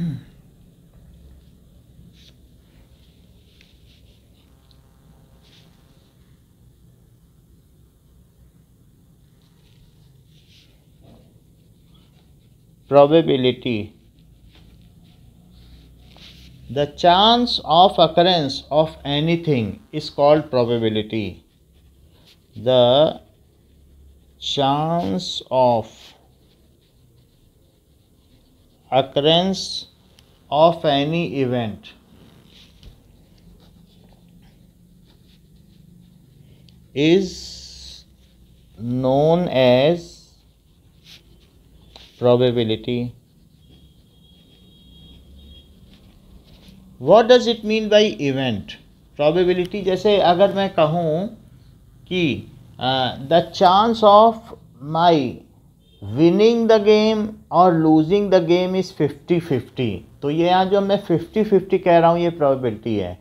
probability the chance of occurrence of anything is called probability. The chance of occurrence of any event is known as probability. What does it mean by event? Probability जैसे अगर मैं कहूँ कि the chance of my winning the game और losing the game is fifty fifty तो ये यहाँ जो मैं फिफ्टी फिफ्टी कह रहा हूँ ये प्रोबेबिलिटी है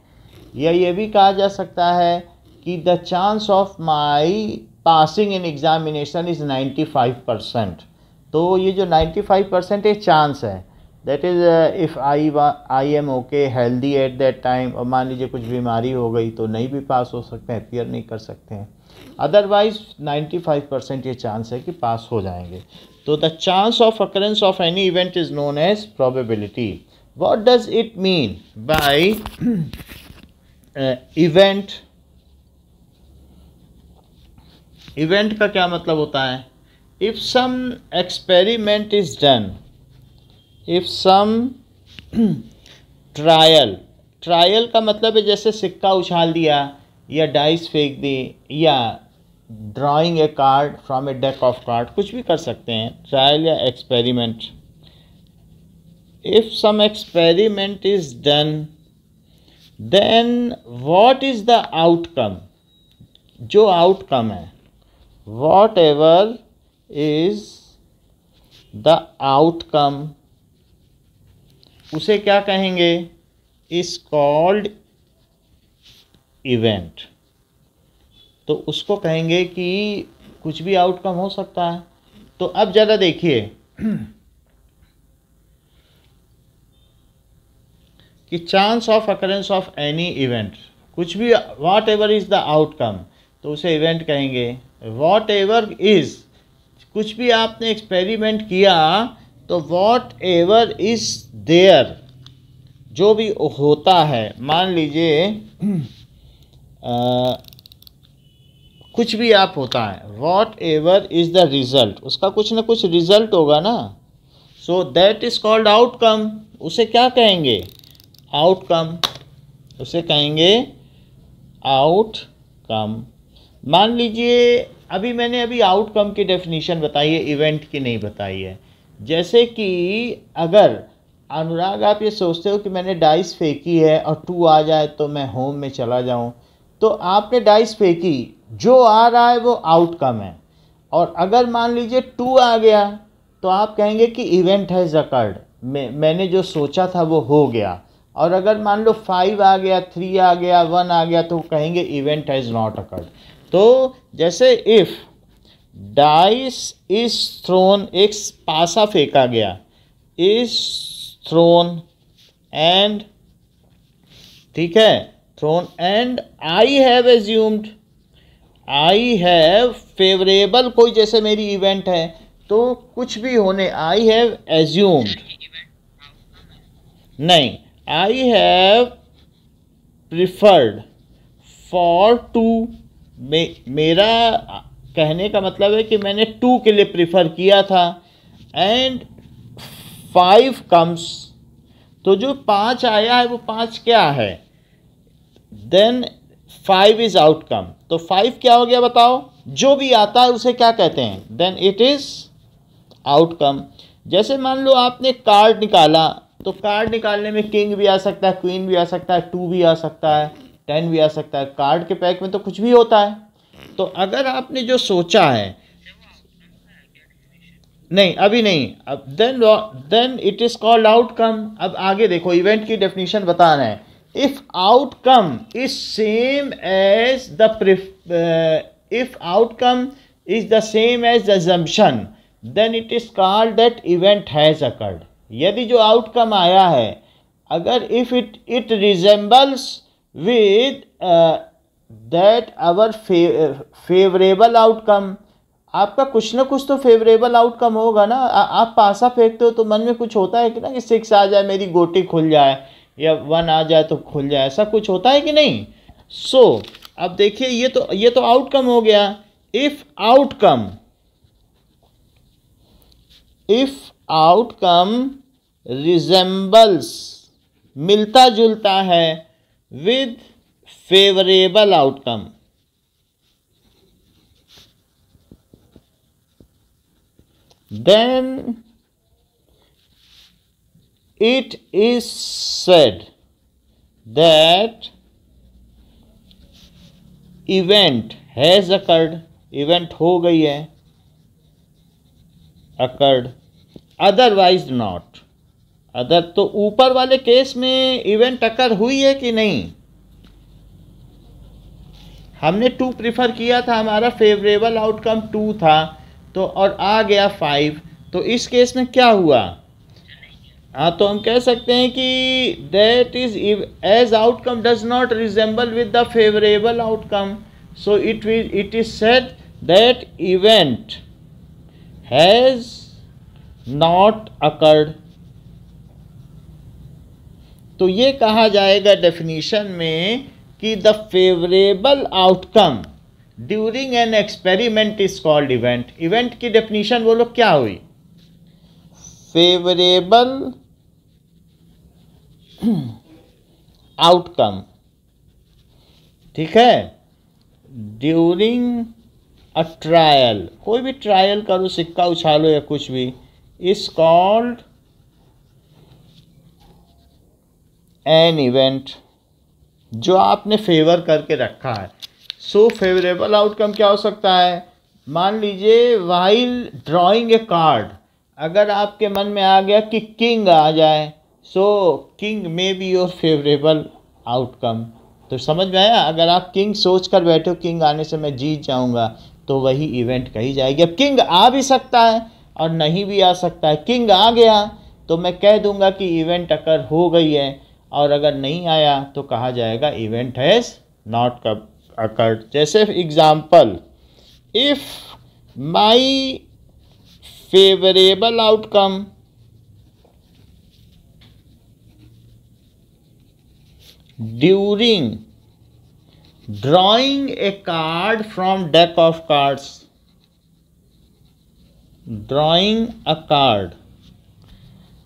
या ये भी कहा जा सकता है कि the chance of my passing in examination is ninety five percent तो ये जो नाइन्टी फाइव परसेंट ये चांस है that is if I I am okay healthy at that time और मान लीजिए कुछ बीमारी हो गई तो नहीं भी पास हो सकते हैं अपियर नहीं कर सकते हैं अदरवाइज नाइन्टी फाइव परसेंट ये चांस है कि पास हो जाएंगे तो the chance of occurrence of any event is known as probability what does it mean by uh, event event का क्या मतलब होता है if some experiment is done if some trial trial का मतलब है जैसे सिक्का उछाल दिया या डाइस फेंक दी या drawing a card from a deck of card कुछ भी कर सकते हैं ट्रायल या experiment if some experiment is done, then what is the outcome? jo outcome hai whatever is the outcome उसे क्या कहेंगे इस कॉल्ड इवेंट तो उसको कहेंगे कि कुछ भी आउटकम हो सकता है तो अब ज़्यादा देखिए कि chance of occurrence of any event कुछ भी whatever is the outcome तो उसे इवेंट कहेंगे वॉट एवर इज़ कुछ भी आपने एक्सपेरिमेंट किया तो वॉट एवर इज़ देयर जो भी होता है मान लीजिए कुछ भी आप होता है whatever is the result उसका कुछ ना कुछ रिज़ल्ट होगा ना so that is called outcome उसे क्या कहेंगे आउटकम उसे कहेंगे आउटकम मान लीजिए अभी मैंने अभी आउटकम की डेफिनेशन बताई है इवेंट की नहीं बताई है जैसे कि अगर अनुराग आप ये सोचते हो कि मैंने डाइस फेंकी है और टू आ जाए तो मैं होम में चला जाऊं तो आपने डाइस फेंकी जो आ रहा है वो आउटकम है और अगर मान लीजिए टू आ गया तो आप कहेंगे कि इवेंट है जकर्ड मैं मैंने जो सोचा था वो हो गया और अगर मान लो फाइव आ गया थ्री आ गया वन आ गया तो कहेंगे इवेंट हैज़ नॉट अकर्ड तो जैसे इफ़ डाइस इज थ्रोन एक पासा फेंका गया इज थ्रोन एंड ठीक है thrown and I have assumed I have favourable कोई जैसे मेरी इवेंट है तो कुछ भी होने आई हैव एज्यूम्ड नहीं I have preferred for two मेरा कहने का मतलब है कि मैंने टू के लिए प्रिफर किया था एंड फाइव कम्स तो जो पाँच आया है वो पाँच क्या है देन फाइव इज आउटकम तो फाइव क्या हो गया बताओ जो भी आता है उसे क्या कहते हैं देन इट इज़ आउटकम जैसे मान लो आपने कार्ड निकाला तो कार्ड निकालने में किंग भी आ सकता है क्वीन भी आ सकता है टू भी आ सकता है टेन भी आ सकता है कार्ड के पैक में तो कुछ भी होता है तो अगर आपने जो सोचा है नहीं अभी नहीं अब then then it is called outcome अब आगे देखो इवेंट की डेफिनेशन बता रहे हैं if outcome is same as the if outcome is the same as same then it is called that event has occurred यदि जो आउटकम आया है अगर if it it resembles with that our favourable outcome आपका कुछ ना कुछ तो फेवरेबल आउटकम होगा ना आ, आप पासा फेंकते हो तो मन में कुछ होता है कि ना कि सिक्स आ जाए मेरी गोटी खुल जाए या वन आ जाए तो खुल जाए ऐसा कुछ होता है कि नहीं सो so, अब देखिए ये तो ये तो आउटकम हो गया if outcome if outcome resembles मिलता जुलता है with favourable outcome then it is said that event has occurred event हो गई है अकर्ड अदरवाइज नॉट अगर तो ऊपर वाले केस में इवेंट टक्कर हुई है कि नहीं हमने टू प्रिफर किया था हमारा फेवरेबल आउटकम टू था तो और आ गया फाइव तो इस केस में क्या हुआ हाँ तो हम कह सकते हैं कि that is as outcome does not resemble with the favourable outcome so it it is said that event has not occurred तो ये कहा जाएगा डेफिनेशन में कि the favourable outcome during an experiment is called event event की definition बोलो क्या हुई फेवरेबल आउटकम ठीक है ड्यूरिंग अ ट्रायल कोई भी ट्रायल करो सिक्का उछालो या कुछ भी इज कॉल्ड एन इवेंट जो आपने फेवर करके रखा है सो फेवरेबल आउटकम क्या हो सकता है मान लीजिए वाइल ड्राइंग ए कार्ड अगर आपके मन में आ गया कि किंग आ जाए so king may be your favourable outcome तो समझ में आया अगर आप किंग सोच कर बैठे हो किंग आने से मैं जीत जाऊंगा तो वही इवेंट कही जाएगी अब किंग आ भी सकता है और नहीं भी आ सकता है किंग आ गया तो मैं कह दूंगा कि इवेंट अगर हो गई है और अगर नहीं आया तो कहा जाएगा इवेंट हैज़ नॉट अकर्ड जैसे example if my favourable outcome during drawing a card from deck of cards drawing a card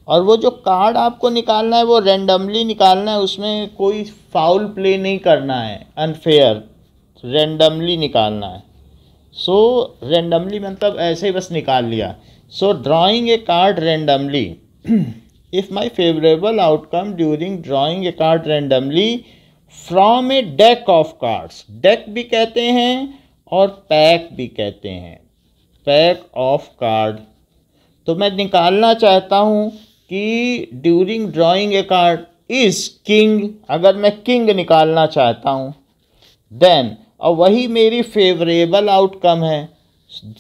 और वो जो कार्ड आपको निकालना है वो रेंडमली निकालना है उसमें कोई फाउल प्ले नहीं करना है अनफेयर रेंडमली निकालना है सो रेंडमली मतलब ऐसे ही बस निकाल लिया so drawing a card randomly if my favourable outcome during drawing a card randomly from a deck of cards deck भी कहते हैं और पैक भी कहते हैं पैक ऑफ कार्ड तो मैं निकालना चाहता हूँ कि during drawing a card is king अगर मैं किंग निकालना चाहता हूँ देन और वही मेरी फेवरेबल आउटकम है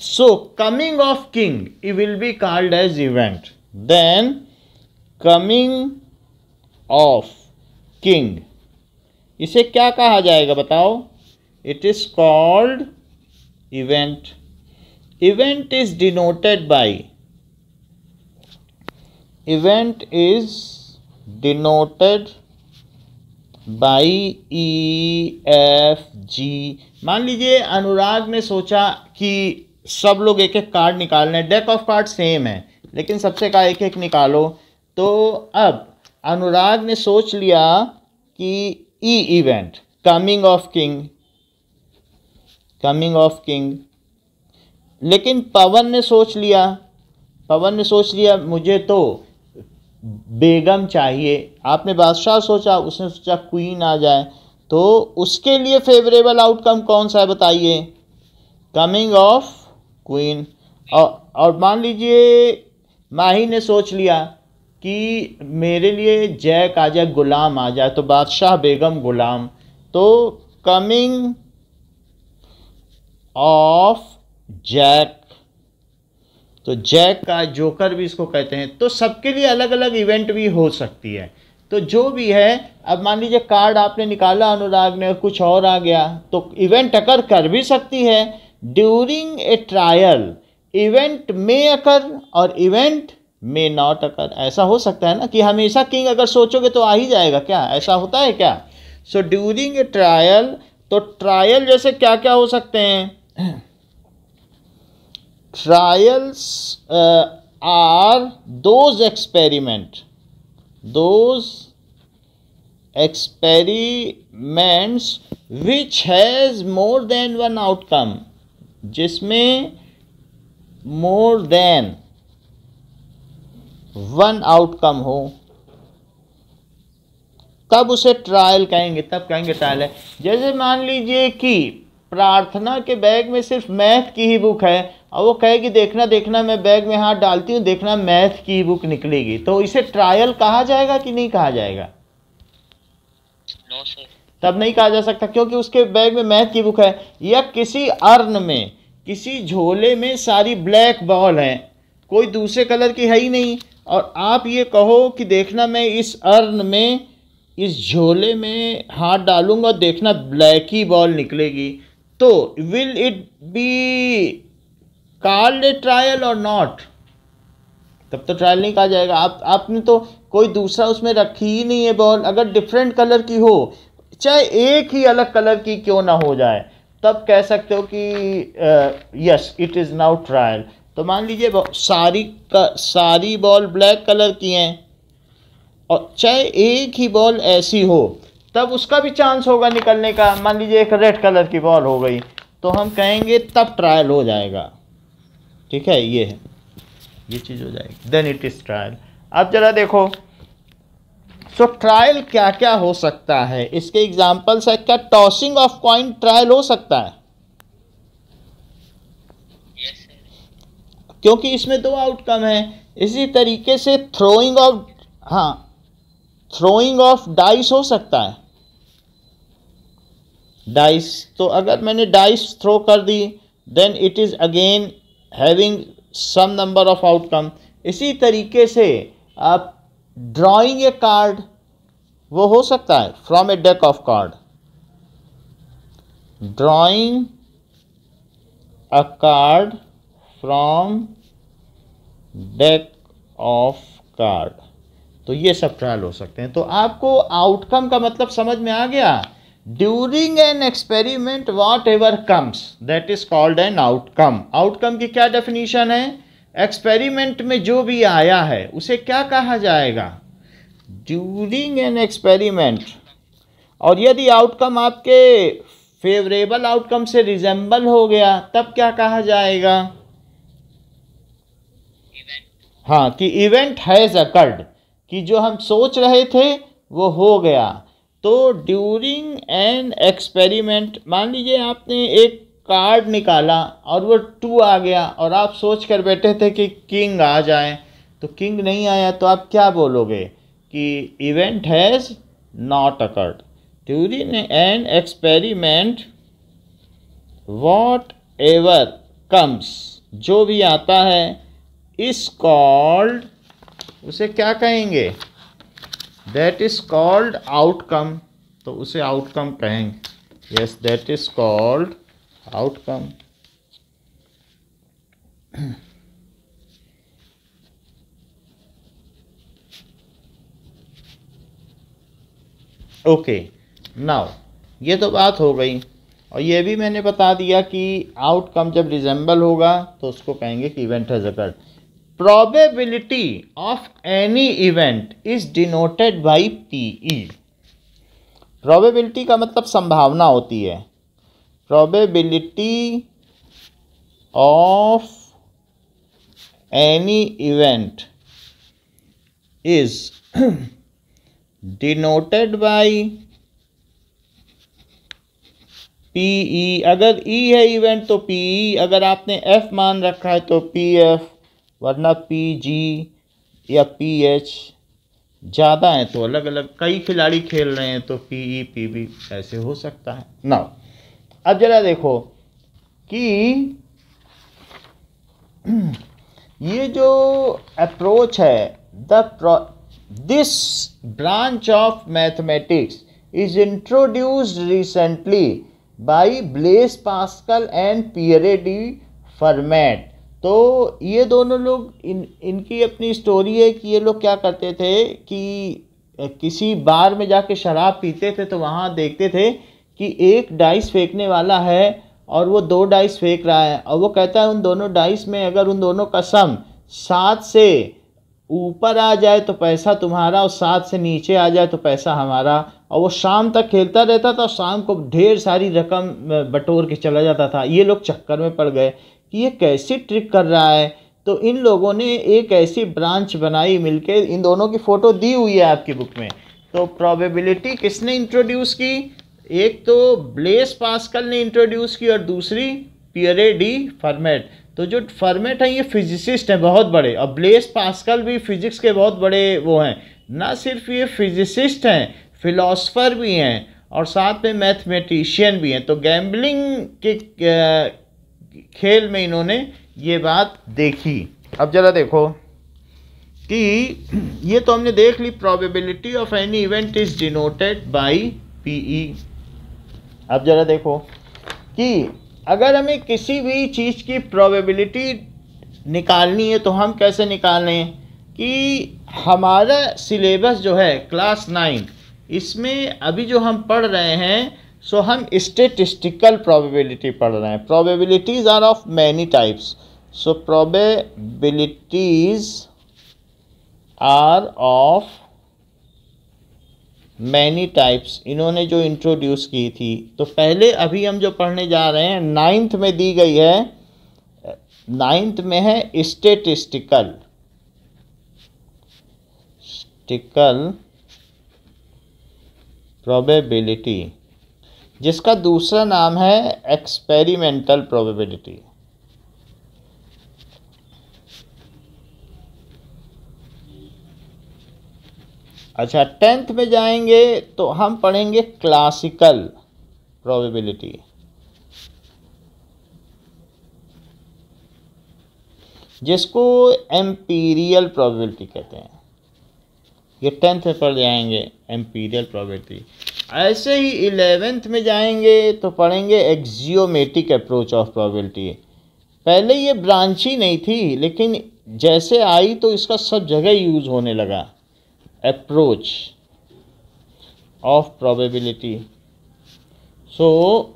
so coming of king E will be called as event then coming of king इसे क्या कहा जाएगा बताओ it is called event event is denoted by event is denoted by E F G मान लीजिए अनुराग ने सोचा कि सब लोग एक एक कार्ड निकालने डेक ऑफ कार्ड सेम है लेकिन सबसे कहा एक एक निकालो तो अब अनुराग ने सोच लिया कि E event coming of king coming of king लेकिन पवन ने सोच लिया पवन ने सोच लिया मुझे तो बेगम चाहिए आपने बादशाह सोचा उसने सोचा क्वीन आ जाए तो उसके लिए फेवरेबल आउटकम कौन सा है बताइए कमिंग ऑफ क्वीन और मान लीजिए माही ने सोच लिया कि मेरे लिए जैक आ जाए गुलाम आ जाए तो बादशाह बेगम गुलाम तो कमिंग ऑफ जैक तो जैक का जोकर भी इसको कहते हैं तो सबके लिए अलग अलग इवेंट भी हो सकती है तो जो भी है अब मान लीजिए कार्ड आपने निकाला अनुराग ने कुछ और आ गया तो इवेंट अकर कर भी सकती है ड्यूरिंग ए ट्रायल इवेंट मे अकर और इवेंट मे नॉट अकर ऐसा हो सकता है ना कि हमेशा किंग अगर सोचोगे तो आ ही जाएगा क्या ऐसा होता है क्या सो ड्यूरिंग ए ट्रायल तो ट्रायल जैसे क्या क्या हो सकते हैं trials uh, are those experiment those experiments which has more than one outcome जिसमें more than वन आउटकम हो तब उसे ट्रायल कहेंगे तब कहेंगे ट्रायल है जैसे मान लीजिए कि प्रार्थना के बैग में सिर्फ मैथ की ही बुक है और वो कहेगी देखना देखना मैं बैग में हाथ डालती हूँ देखना मैथ की बुक निकलेगी तो इसे ट्रायल कहा जाएगा कि नहीं कहा जाएगा तब नहीं कहा जा सकता क्योंकि उसके बैग में मैथ की बुक है या किसी अर्न में किसी झोले में सारी ब्लैक बॉल है कोई दूसरे कलर की है ही नहीं और आप ये कहो कि देखना मैं इस अर्न में इस झोले में हाथ डालूंगा देखना ब्लैक ही बॉल निकलेगी तो will it be card trial और नॉट तब तो ट्रायल नहीं कहा जाएगा आप आपने तो कोई दूसरा उसमें रखी ही नहीं है बॉल अगर डिफरेंट कलर की हो चाहे एक ही अलग कलर की क्यों ना हो जाए तब कह सकते हो कि yes it is now trial तो मान लीजिए सारी का सारी बॉल ब्लैक कलर की हैं और चाहे एक ही बॉल ऐसी हो तब उसका भी चांस होगा निकलने का मान लीजिए एक रेड कलर की बॉल हो गई तो हम कहेंगे तब ट्रायल हो जाएगा ठीक है ये है ये चीज़ हो जाएगी देन इट इज़ ट्रायल अब जरा देखो सो so, ट्रायल क्या क्या हो सकता है इसके एग्जाम्पल्स है क्या टॉसिंग ऑफ कॉइन ट्रायल हो सकता है yes, क्योंकि इसमें दो आउटकम है इसी तरीके से थ्रोइंग ऑफ हाँ थ्रोइंग ऑफ डाइस हो सकता है डाइस तो अगर मैंने डाइस थ्रो कर दी then it is again having some number of outcome इसी तरीके से आप ड्राइंग ए कार्ड वो हो सकता है from a deck of card drawing a card from deck of card तो ये सब ट्रायल हो सकते हैं तो आपको आउटकम का मतलब समझ में आ गया during an experiment whatever comes that is called an outcome outcome की क्या डेफिनीशन है एक्सपेरिमेंट में जो भी आया है उसे क्या कहा जाएगा ड्यूरिंग एन एक्सपेरिमेंट और यदि आउटकम आपके फेवरेबल आउटकम से रिजेंबल हो गया तब क्या कहा जाएगा हाँ कि इवेंट हैज़ अकर्ड कि जो हम सोच रहे थे वो हो गया तो ड्यूरिंग एन एक्सपेरिमेंट मान लीजिए आपने एक कार्ड निकाला और वो टू आ गया और आप सोच कर बैठे थे कि किंग आ जाए तो किंग नहीं आया तो आप क्या बोलोगे कि event has not occurred during an experiment whatever comes जो भी आता है इस कॉल्ड उसे क्या कहेंगे दैट इज कॉल्ड आउटकम तो उसे आउटकम कहेंगे yes that is called outcome okay now ये तो बात हो गई और ये भी मैंने बता दिया कि आउटकम जब रिजेंबल होगा तो उसको कहेंगे कि event has occurred probability of any event is denoted by PE. probability का मतलब संभावना होती है probability of any event is denoted by PE अगर E है इवेंट तो PE अगर आपने F मान रखा है तो पी एफ़ वरना पी जी या पी एच ज़्यादा हैं तो अलग अलग कई खिलाड़ी खेल रहे हैं तो पी ई पी बी ऐसे हो सकता है ना अब जरा देखो कि ये जो अप्रोच है the this branch of mathematics is introduced recently by Blaise Pascal and Pierre de Fermat तो ये दोनों लोग इन इनकी अपनी स्टोरी है कि ये लोग क्या करते थे कि किसी बार में जाके शराब पीते थे तो वहाँ देखते थे कि एक डाइस फेंकने वाला है और वो दो डाइस फेंक रहा है और वो कहता है उन दोनों डाइस में अगर उन दोनों का सम सात से ऊपर आ जाए तो पैसा तुम्हारा और सात से नीचे आ जाए तो पैसा हमारा और वो शाम तक खेलता रहता था शाम को ढेर सारी रकम बटोर के चला जाता था ये लोग चक्कर में पड़ गए कि ये कैसे ट्रिक कर रहा है तो इन लोगों ने एक ऐसी ब्रांच बनाई मिलके इन दोनों की फ़ोटो दी हुई है आपकी बुक में तो प्रोबेबिलिटी किसने इंट्रोड्यूस की एक तो ब्लेस पास्कल ने इंट्रोड्यूस की और दूसरी पियरे डी फॉर्मेट तो जो फॉर्मेट हैं ये फिजिसिस्ट हैं बहुत बड़े और ब्लेस पास्कल भी फिजिक्स के बहुत बड़े वो हैं ना सिर्फ ये फिजिसिस्ट हैं फिलोसफर भी हैं और साथ में मैथमेटिशियन भी हैं तो गैम्बलिंग के खेल में इन्होंने ये बात देखी अब ज़रा देखो कि ये तो हमने देख ली probability of any event is denoted by P E अब ज़रा देखो कि अगर हमें किसी भी चीज़ की प्रोबेबिलिटी निकालनी है तो हम कैसे निकाल लें कि हमारा सिलेबस जो है क्लास नाइन इसमें अभी जो हम पढ़ रहे हैं सो हम स्टेटिस्टिकल प्रोबेबिलिटी पढ़ रहे हैं probabilities are of many types so probabilities are of many types इन्होंने जो इंट्रोड्यूस की थी तो पहले अभी हम जो पढ़ने जा रहे हैं नाइन्थ में दी गई है नाइन्थ में है स्टेटिस्टिकल स्टिकल प्रोबेबिलिटी जिसका दूसरा नाम है एक्सपेरिमेंटल प्रोबेबिलिटी अच्छा टेंथ में जाएंगे तो हम पढ़ेंगे क्लासिकल प्रोबेबिलिटी जिसको एम्पीरियल प्रोबेबिलिटी कहते हैं ये टेंथ में पढ़ जाएंगे एम्पीरियल प्रोबेबिलिटी ऐसे ही इलेवेंथ में जाएंगे तो पढ़ेंगे एक्जियोमेटिक अप्रोच ऑफ प्रोबेबिलिटी पहले ये ब्रांच ही नहीं थी लेकिन जैसे आई तो इसका सब जगह यूज़ होने लगा अप्रोच ऑफ प्रोबेबिलिटी सो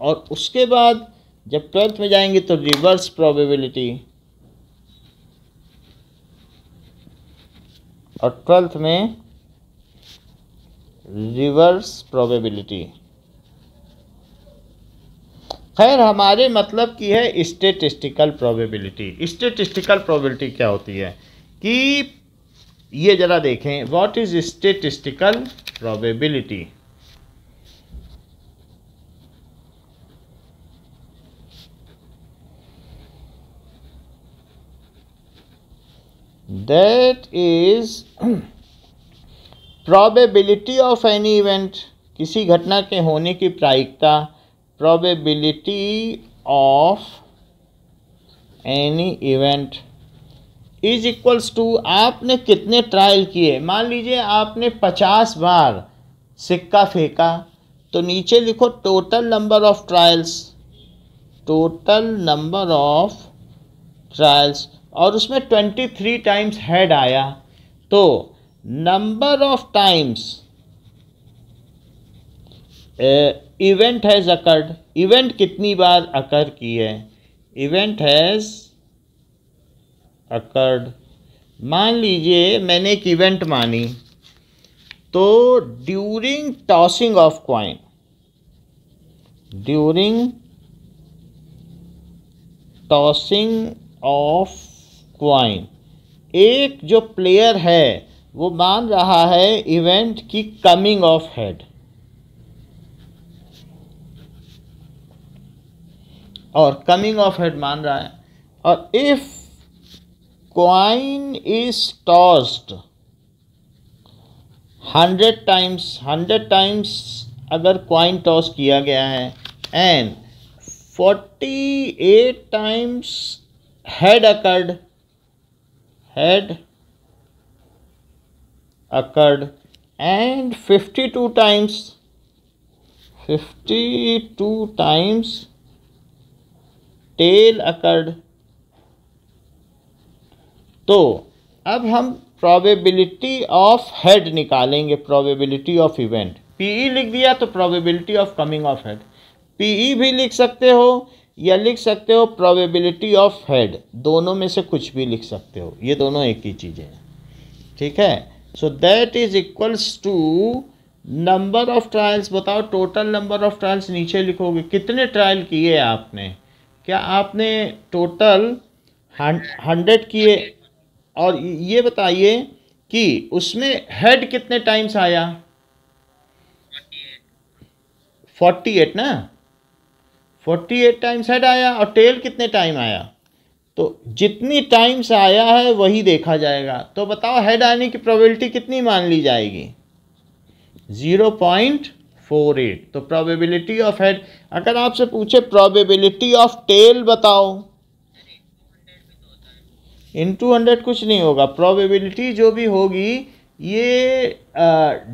और उसके बाद जब ट्वेल्थ में जाएंगे तो रिवर्स प्रोबेबिलिटी और ट्वेल्थ में रिवर्स प्रोबेबिलिटी खैर हमारे मतलब की है स्टेटिस्टिकल प्रोबेबिलिटी स्टेटिस्टिकल प्रोबेबिलिटी क्या होती है कि ये ज़रा देखें what is statistical probability that is probability of any event किसी घटना के होने की प्रायिकता probability of any event is equals to आपने कितने ट्रायल किए मान लीजिए आपने पचास बार सिक्का फेंका तो नीचे लिखो total number of trials total number of trials और उसमें ट्वेंटी थ्री टाइम्स हेड आया तो number of times event has occurred event कितनी बार अकर की है इवेंट हैज़ अकर्ड मान लीजिए मैंने एक इवेंट मानी तो during tossing of coin during tossing of coin एक जो प्लेयर है वो मान रहा है इवेंट की कमिंग ऑफ हेड और कमिंग ऑफ हेड मान रहा है और if coin is tossed hundred times hundred times अगर क्वाइन टॉस किया गया है and forty eight times head occurred head occurred and 52 times 52 times tail occurred तो अब हम probability of head निकालेंगे probability of event PE लिख दिया तो probability of coming of head PE भी लिख सकते हो या लिख सकते हो probability of head दोनों में से कुछ भी लिख सकते हो ये दोनों एक ही चीज़ें हैं ठीक है so that is equals to number of trials बताओ टोटल नंबर ऑफ ट्रायल्स नीचे लिखोगे कितने ट्रायल किए आपने क्या आपने टोटल हंड्रेड किए और ये बताइए कि उसमें हेड कितने टाइम्स आया फोर्टी एट ना फोर्टी एट टाइम्स हेड आया और टेल कितने टाइम आया तो जितनी टाइम्स आया है वही देखा जाएगा तो बताओ हेड आने की प्रोबेबिलिटी कितनी मान ली जाएगी ज़ीरो पॉइंट फोर एट तो प्रोबेबिलिटी ऑफ हेड अगर आपसे पूछे प्रोबेबिलिटी ऑफ टेल बताओ इन टू हंड्रेड कुछ नहीं होगा प्रोबेबिलिटी जो भी होगी ये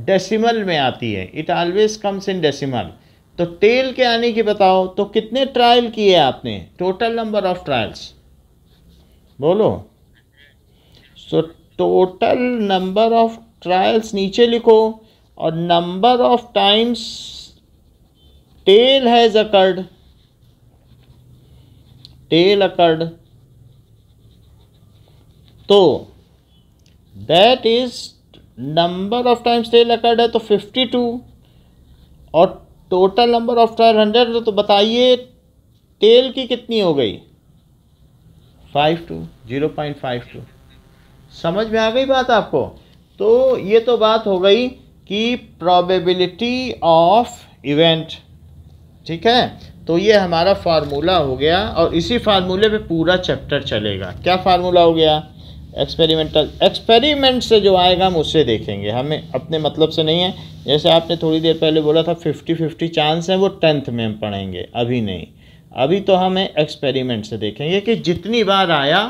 डेसिमल uh, में आती है it always comes in decimal तो टेल के आने की बताओ तो कितने ट्रायल किए आपने टोटल नंबर ऑफ ट्रायल्स बोलो so total number of trials नीचे लिखो और number of times tail has occurred tail occurred तो that is number of times tail occurred है तो फिफ्टी टू और total number of trial hundred तो बताइए टेल की कितनी हो गई five two zero point five two समझ में आ गई बात आपको तो ये तो बात हो गई कि प्रोबेबिलिटी ऑफ इवेंट ठीक है तो ये हमारा फार्मूला हो गया और इसी फार्मूले पे पूरा चैप्टर चलेगा क्या फार्मूला हो गया एक्सपेरिमेंटल एक्सपेरिमेंट से जो आएगा हम उससे देखेंगे हमें अपने मतलब से नहीं है जैसे आपने थोड़ी देर पहले बोला था फिफ्टी फिफ्टी चांस है वो टेंथ में हम पढ़ेंगे अभी नहीं अभी तो हम एक्सपेरिमेंट से देखेंगे कि जितनी बार आया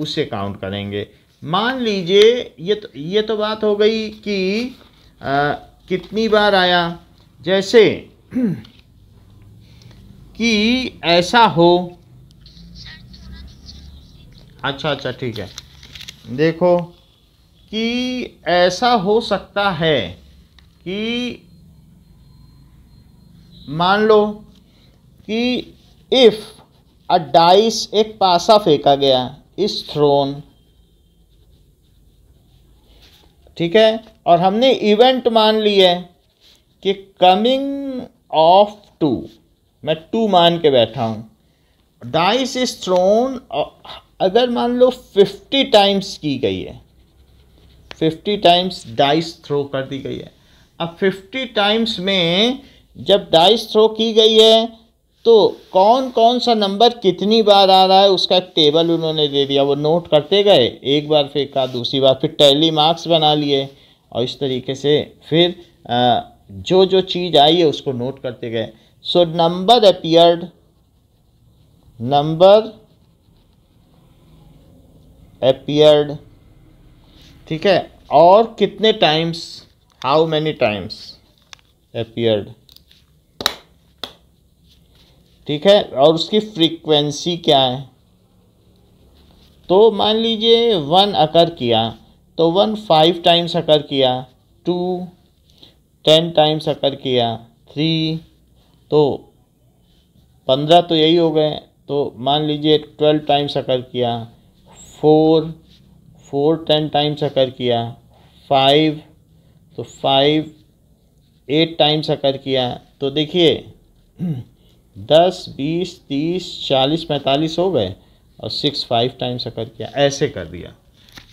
उसे काउंट करेंगे मान लीजिए ये तो ये तो बात हो गई कि आ, कितनी बार आया जैसे कि ऐसा हो अच्छा अच्छा ठीक है देखो कि ऐसा हो सकता है कि मान लो कि इफ़ अ डाइस एक पासा फेंका गया इस थ्रोन ठीक है और हमने इवेंट मान है कि कमिंग ऑफ टू मैं टू मान के बैठा हूं डाइस इस थ्रोन अगर मान लो फिफ्टी टाइम्स की गई है फिफ्टी टाइम्स डाइस थ्रो कर दी गई है अब फिफ्टी टाइम्स में जब डाइस थ्रो की गई है तो कौन कौन सा नंबर कितनी बार आ रहा है उसका एक टेबल उन्होंने दे दिया वो नोट करते गए एक बार फिर कहा दूसरी बार फिर टैली मार्क्स बना लिए और इस तरीके से फिर जो जो चीज़ आई है उसको नोट करते गए so number appeared number appeared ठीक है और कितने times how many times appeared ठीक है और उसकी फ्रीक्वेंसी क्या है तो मान लीजिए वन अकर किया तो वन फाइव टाइम्स अकर किया टू टेन टाइम्स अकर किया थ्री तो पंद्रह तो यही हो गए तो मान लीजिए ट्वेल्व टाइम्स अकर किया four four ten times occur किया फाइव तो फाइव एट टाइम्स अकर किया तो देखिए दस बीस तीस चालीस पैंतालीस हो गए और सिक्स फाइव टाइम्स कर किया ऐसे कर दिया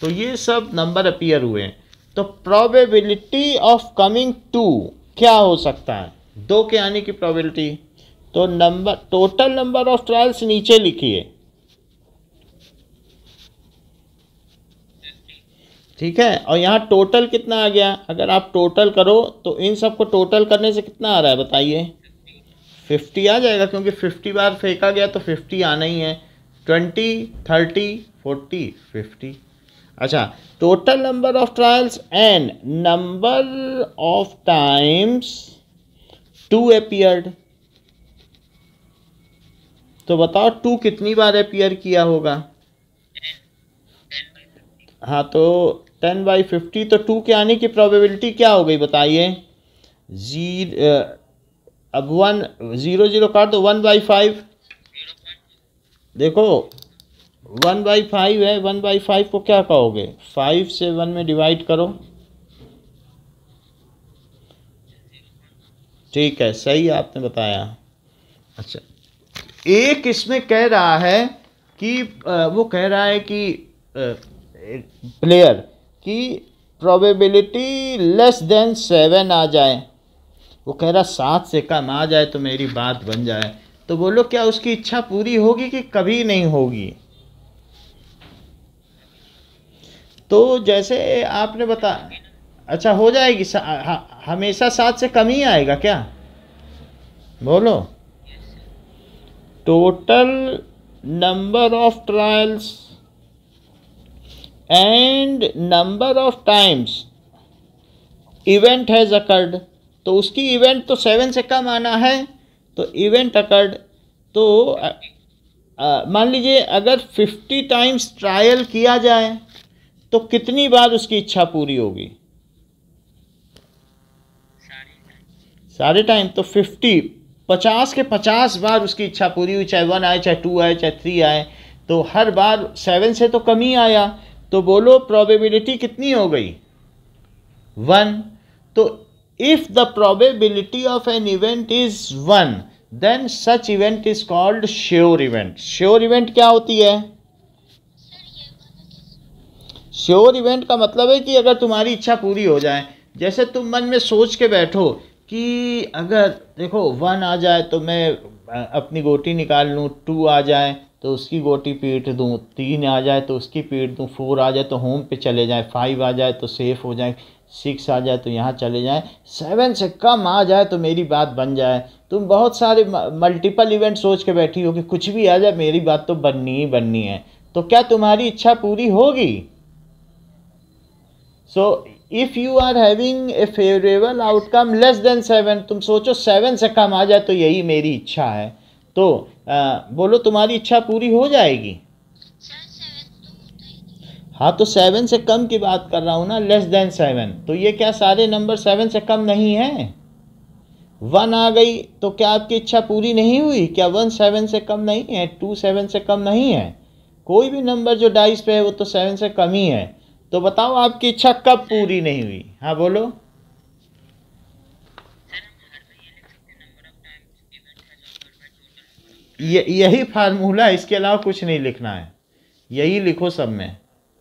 तो ये सब नंबर अपीयर हुए हैं तो प्रोबेबिलिटी ऑफ कमिंग टू क्या हो सकता है दो के आने की प्रोबेबिलिटी तो number total number of trials नीचे लिखिए ठीक है और यहाँ टोटल कितना आ गया अगर आप टोटल करो तो इन सबको टोटल करने से कितना आ रहा है बताइए फिफ्टी आ जाएगा क्योंकि फिफ्टी बार फेंका गया तो फिफ्टी आना ही है ट्वेंटी थर्टी फोर्टी फिफ्टी अच्छा total number of trials and number of times two appeared तो बताओ टू कितनी बार अपियर किया होगा हाँ तो टेन बाई फिफ्टी तो टू के आने की प्रोबेबिलिटी क्या हो गई बताइए जी अब वन ज़ीरो ज़ीरो काट दो वन बाई फाइव देखो वन बाई फाइव है वन बाई फाइव को क्या कहोगे फाइव से वन में डिवाइड करो ठीक है सही आपने बताया अच्छा एक इसमें कह रहा है कि वो कह रहा है कि प्लेयर की प्रोबेबिलिटी लेस देन सेवन आ जाए वो कह रहा सात से कम आ जाए तो मेरी बात बन जाए तो बोलो क्या उसकी इच्छा पूरी होगी कि कभी नहीं होगी तो जैसे आपने बता अच्छा हो जाएगी हमेशा सात से कम ही आएगा क्या बोलो total number of trials and number of times event has occurred तो उसकी इवेंट तो सेवन से कम आना है तो इवेंट अकर्ड तो मान लीजिए अगर फिफ्टी टाइम्स ट्रायल किया जाए तो कितनी बार उसकी इच्छा पूरी होगी सारे टाइम तो फिफ्टी पचास के पचास बार उसकी इच्छा पूरी हुई चाहे वन आए चाहे टू आए चाहे थ्री आए तो हर बार सेवन से तो कम ही आया तो बोलो प्रोबेबिलिटी कितनी हो गई वन तो if the probability of an event is one then such event is called sure event sure event क्या होती है श्योर इवेंट का मतलब है कि अगर तुम्हारी इच्छा पूरी हो जाए जैसे तुम मन में सोच के बैठो कि अगर देखो वन आ जाए तो मैं अपनी गोटी निकाल लूँ टू आ जाए तो उसकी गोटी पीट दूँ तीन आ जाए तो उसकी पीट दूँ फोर आ जाए तो होम पे चले जाए फाइव आ जाए तो सेफ़ हो जाए सिक्स आ जाए तो यहाँ चले जाएँ सेवन से कम आ जाए तो मेरी बात बन जाए तुम बहुत सारे मल्टीपल इवेंट सोच के बैठी हो कि कुछ भी आ जाए मेरी बात तो बननी ही बननी है तो क्या तुम्हारी इच्छा पूरी होगी so if you are having a favourable outcome less than seven तुम सोचो सेवन से कम आ जाए तो यही मेरी इच्छा है तो आ, बोलो तुम्हारी इच्छा पूरी हो जाएगी हाँ तो सेवन से कम की बात कर रहा हूँ ना लेस देन सेवन तो ये क्या सारे नंबर सेवन से कम नहीं है वन आ गई तो क्या आपकी इच्छा पूरी नहीं हुई क्या वन सेवन से कम नहीं है टू सेवन से कम नहीं है कोई भी नंबर जो डाइस पे है वो तो सेवन से कम ही है तो बताओ आपकी इच्छा कब पूरी नहीं हुई हाँ बोलो यही फार्मूला इसके अलावा कुछ नहीं लिखना है यही लिखो सब में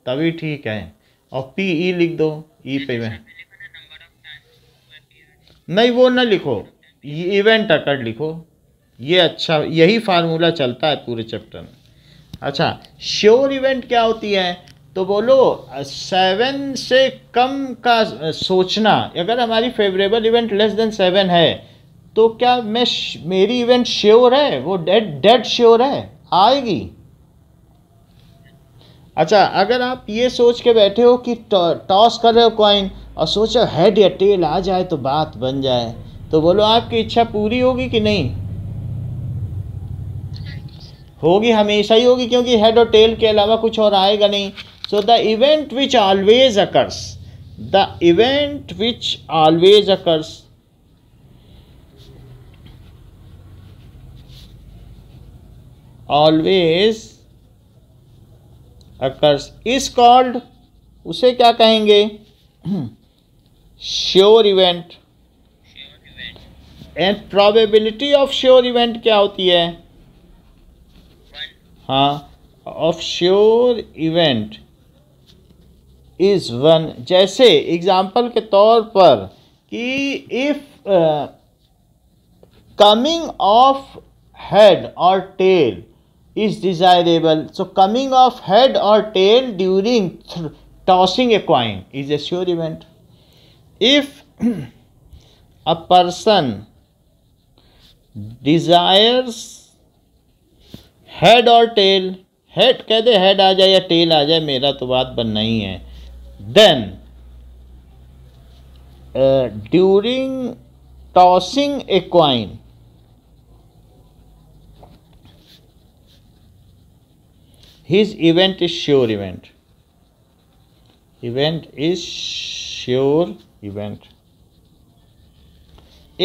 तभी ठीक है और पी ई लिख दो ई e पे में नहीं वो ना लिखो इवेंट अकर्ड लिखो ये अच्छा यही फार्मूला चलता है पूरे चैप्टर में अच्छा श्योर इवेंट क्या होती है तो बोलो सेवन से कम का सोचना अगर हमारी favourable event less than seven है तो क्या मैं मेरी इवेंट श्योर है वो डेड डेड श्योर है आएगी अच्छा अगर आप ये सोच के बैठे हो कि टॉस कर रहे हो कॉइन और सोचो हेड या टेल आ जाए तो बात बन जाए तो बोलो आपकी इच्छा पूरी होगी कि नहीं होगी हमेशा ही होगी क्योंकि हेड और टेल के अलावा कुछ और आएगा नहीं so the event which always occurs the event which always occurs always occurs is called उसे क्या कहेंगे sure event and probability of sure event क्या होती है हाँ of sure event is one जैसे एग्जाम्पल के तौर पर कि इफ कमिंग ऑफ हेड और tail is desirable. So coming of head or tail during tossing a coin is a sure event. If a person desires head और tail head कह दे head आ जाए या टेल आ जाए मेरा तो बात बनना ही है then during tossing a coin his event is sure event event is sure event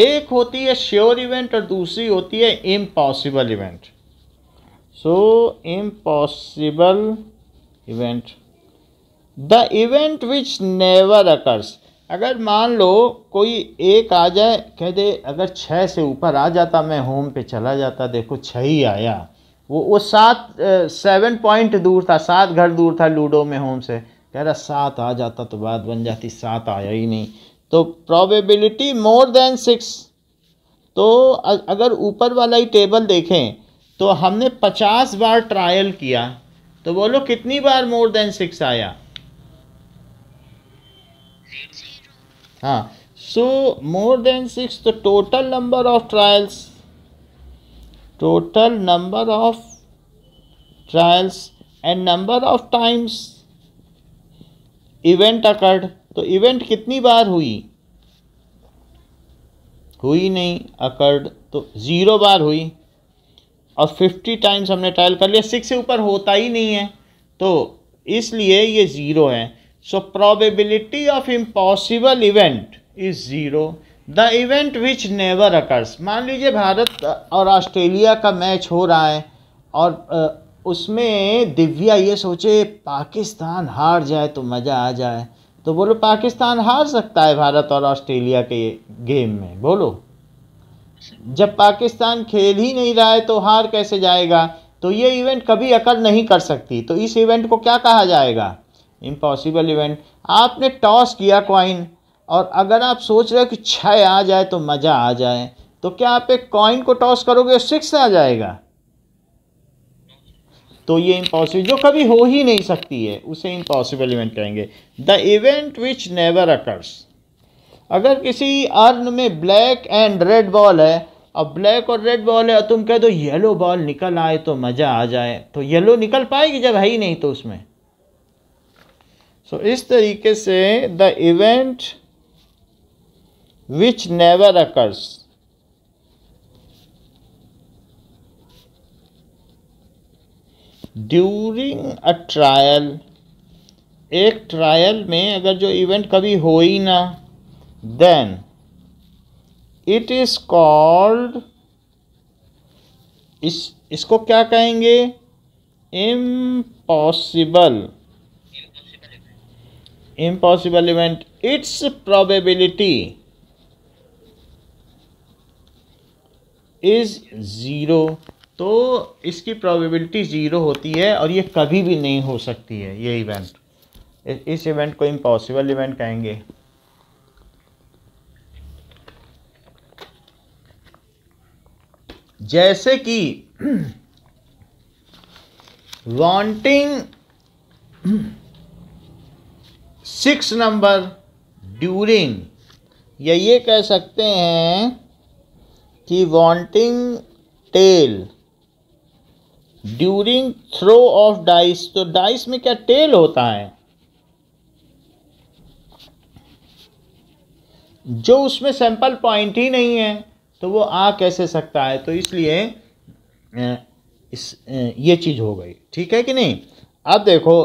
एक होती है श्योर इवेंट और दूसरी होती है impossible event so impossible event the event which never occurs अगर मान लो कोई एक आ जाए कह दे अगर छः से ऊपर आ जाता मैं होम पे चला जाता देखो छः ही आया वो वो सात सेवन पॉइंट दूर था सात घर दूर था लूडो में होम से कह रहा सात आ जाता तो बात बन जाती सात आया ही नहीं तो प्रोबेबिलिटी मोर देन सिक्स तो अगर ऊपर वाला ही टेबल देखें तो हमने पचास बार ट्रायल किया तो बोलो कितनी बार मोर देन सिक्स आया हाँ सो मोर देन सिक्स तो total number of trials total number of trials and number of times event occurred तो इवेंट कितनी बार हुई हुई नहीं अकर्ड तो ज़ीरो बार हुई और फिफ्टी टाइम्स हमने ट्रायल कर लिया सिक्स से ऊपर होता ही नहीं है तो इसलिए ये ज़ीरो है so probability of impossible event is zero the event which never occurs मान लीजिए भारत और ऑस्ट्रेलिया का मैच हो रहा है और उसमें दिव्या ये सोचे पाकिस्तान हार जाए तो मज़ा आ जाए तो बोलो पाकिस्तान हार सकता है भारत और ऑस्ट्रेलिया के गेम में बोलो जब पाकिस्तान खेल ही नहीं रहा है तो हार कैसे जाएगा तो ये इवेंट कभी अकर नहीं कर सकती तो इस इवेंट को क्या कहा जाएगा इम्पॉसिबल इवेंट आपने टॉस किया क्वाइन और अगर आप सोच रहे हो कि छः आ जाए तो मज़ा आ जाए तो क्या आप एक कॉइन को टॉस करोगे सिक्स आ जाएगा तो ये इम्पॉसिबल जो कभी हो ही नहीं सकती है उसे इम्पॉसिबल इवेंट कहेंगे the event which never occurs अगर किसी अर्न में ब्लैक एंड रेड बॉल है अब ब्लैक और रेड बॉल है और तुम कह दो येलो बॉल निकल आए तो मज़ा आ जाए तो येलो निकल पाएगी जब है ही नहीं तो उसमें सो so, इस तरीके से the event which never occurs during a trial एक ट्रायल में अगर जो इवेंट कभी हो ही ना देन इट इज़ कॉल्ड इस इसको क्या कहेंगे impossible impossible event its probability is zero तो इसकी प्रोबेबिलिटी ज़ीरो होती है और ये कभी भी नहीं हो सकती है ये इवेंट इस इवेंट को इम्पॉसिबल इवेंट कहेंगे जैसे कि वांटिंग सिक्स नंबर ड्यूरिंग या ये कह सकते हैं he wanting tail during throw of dice तो डाइस में क्या टेल होता है जो उसमें सैंपल पॉइंट ही नहीं है तो वो आ कैसे सकता है तो इसलिए इस ये चीज़ हो गई ठीक है कि नहीं अब देखो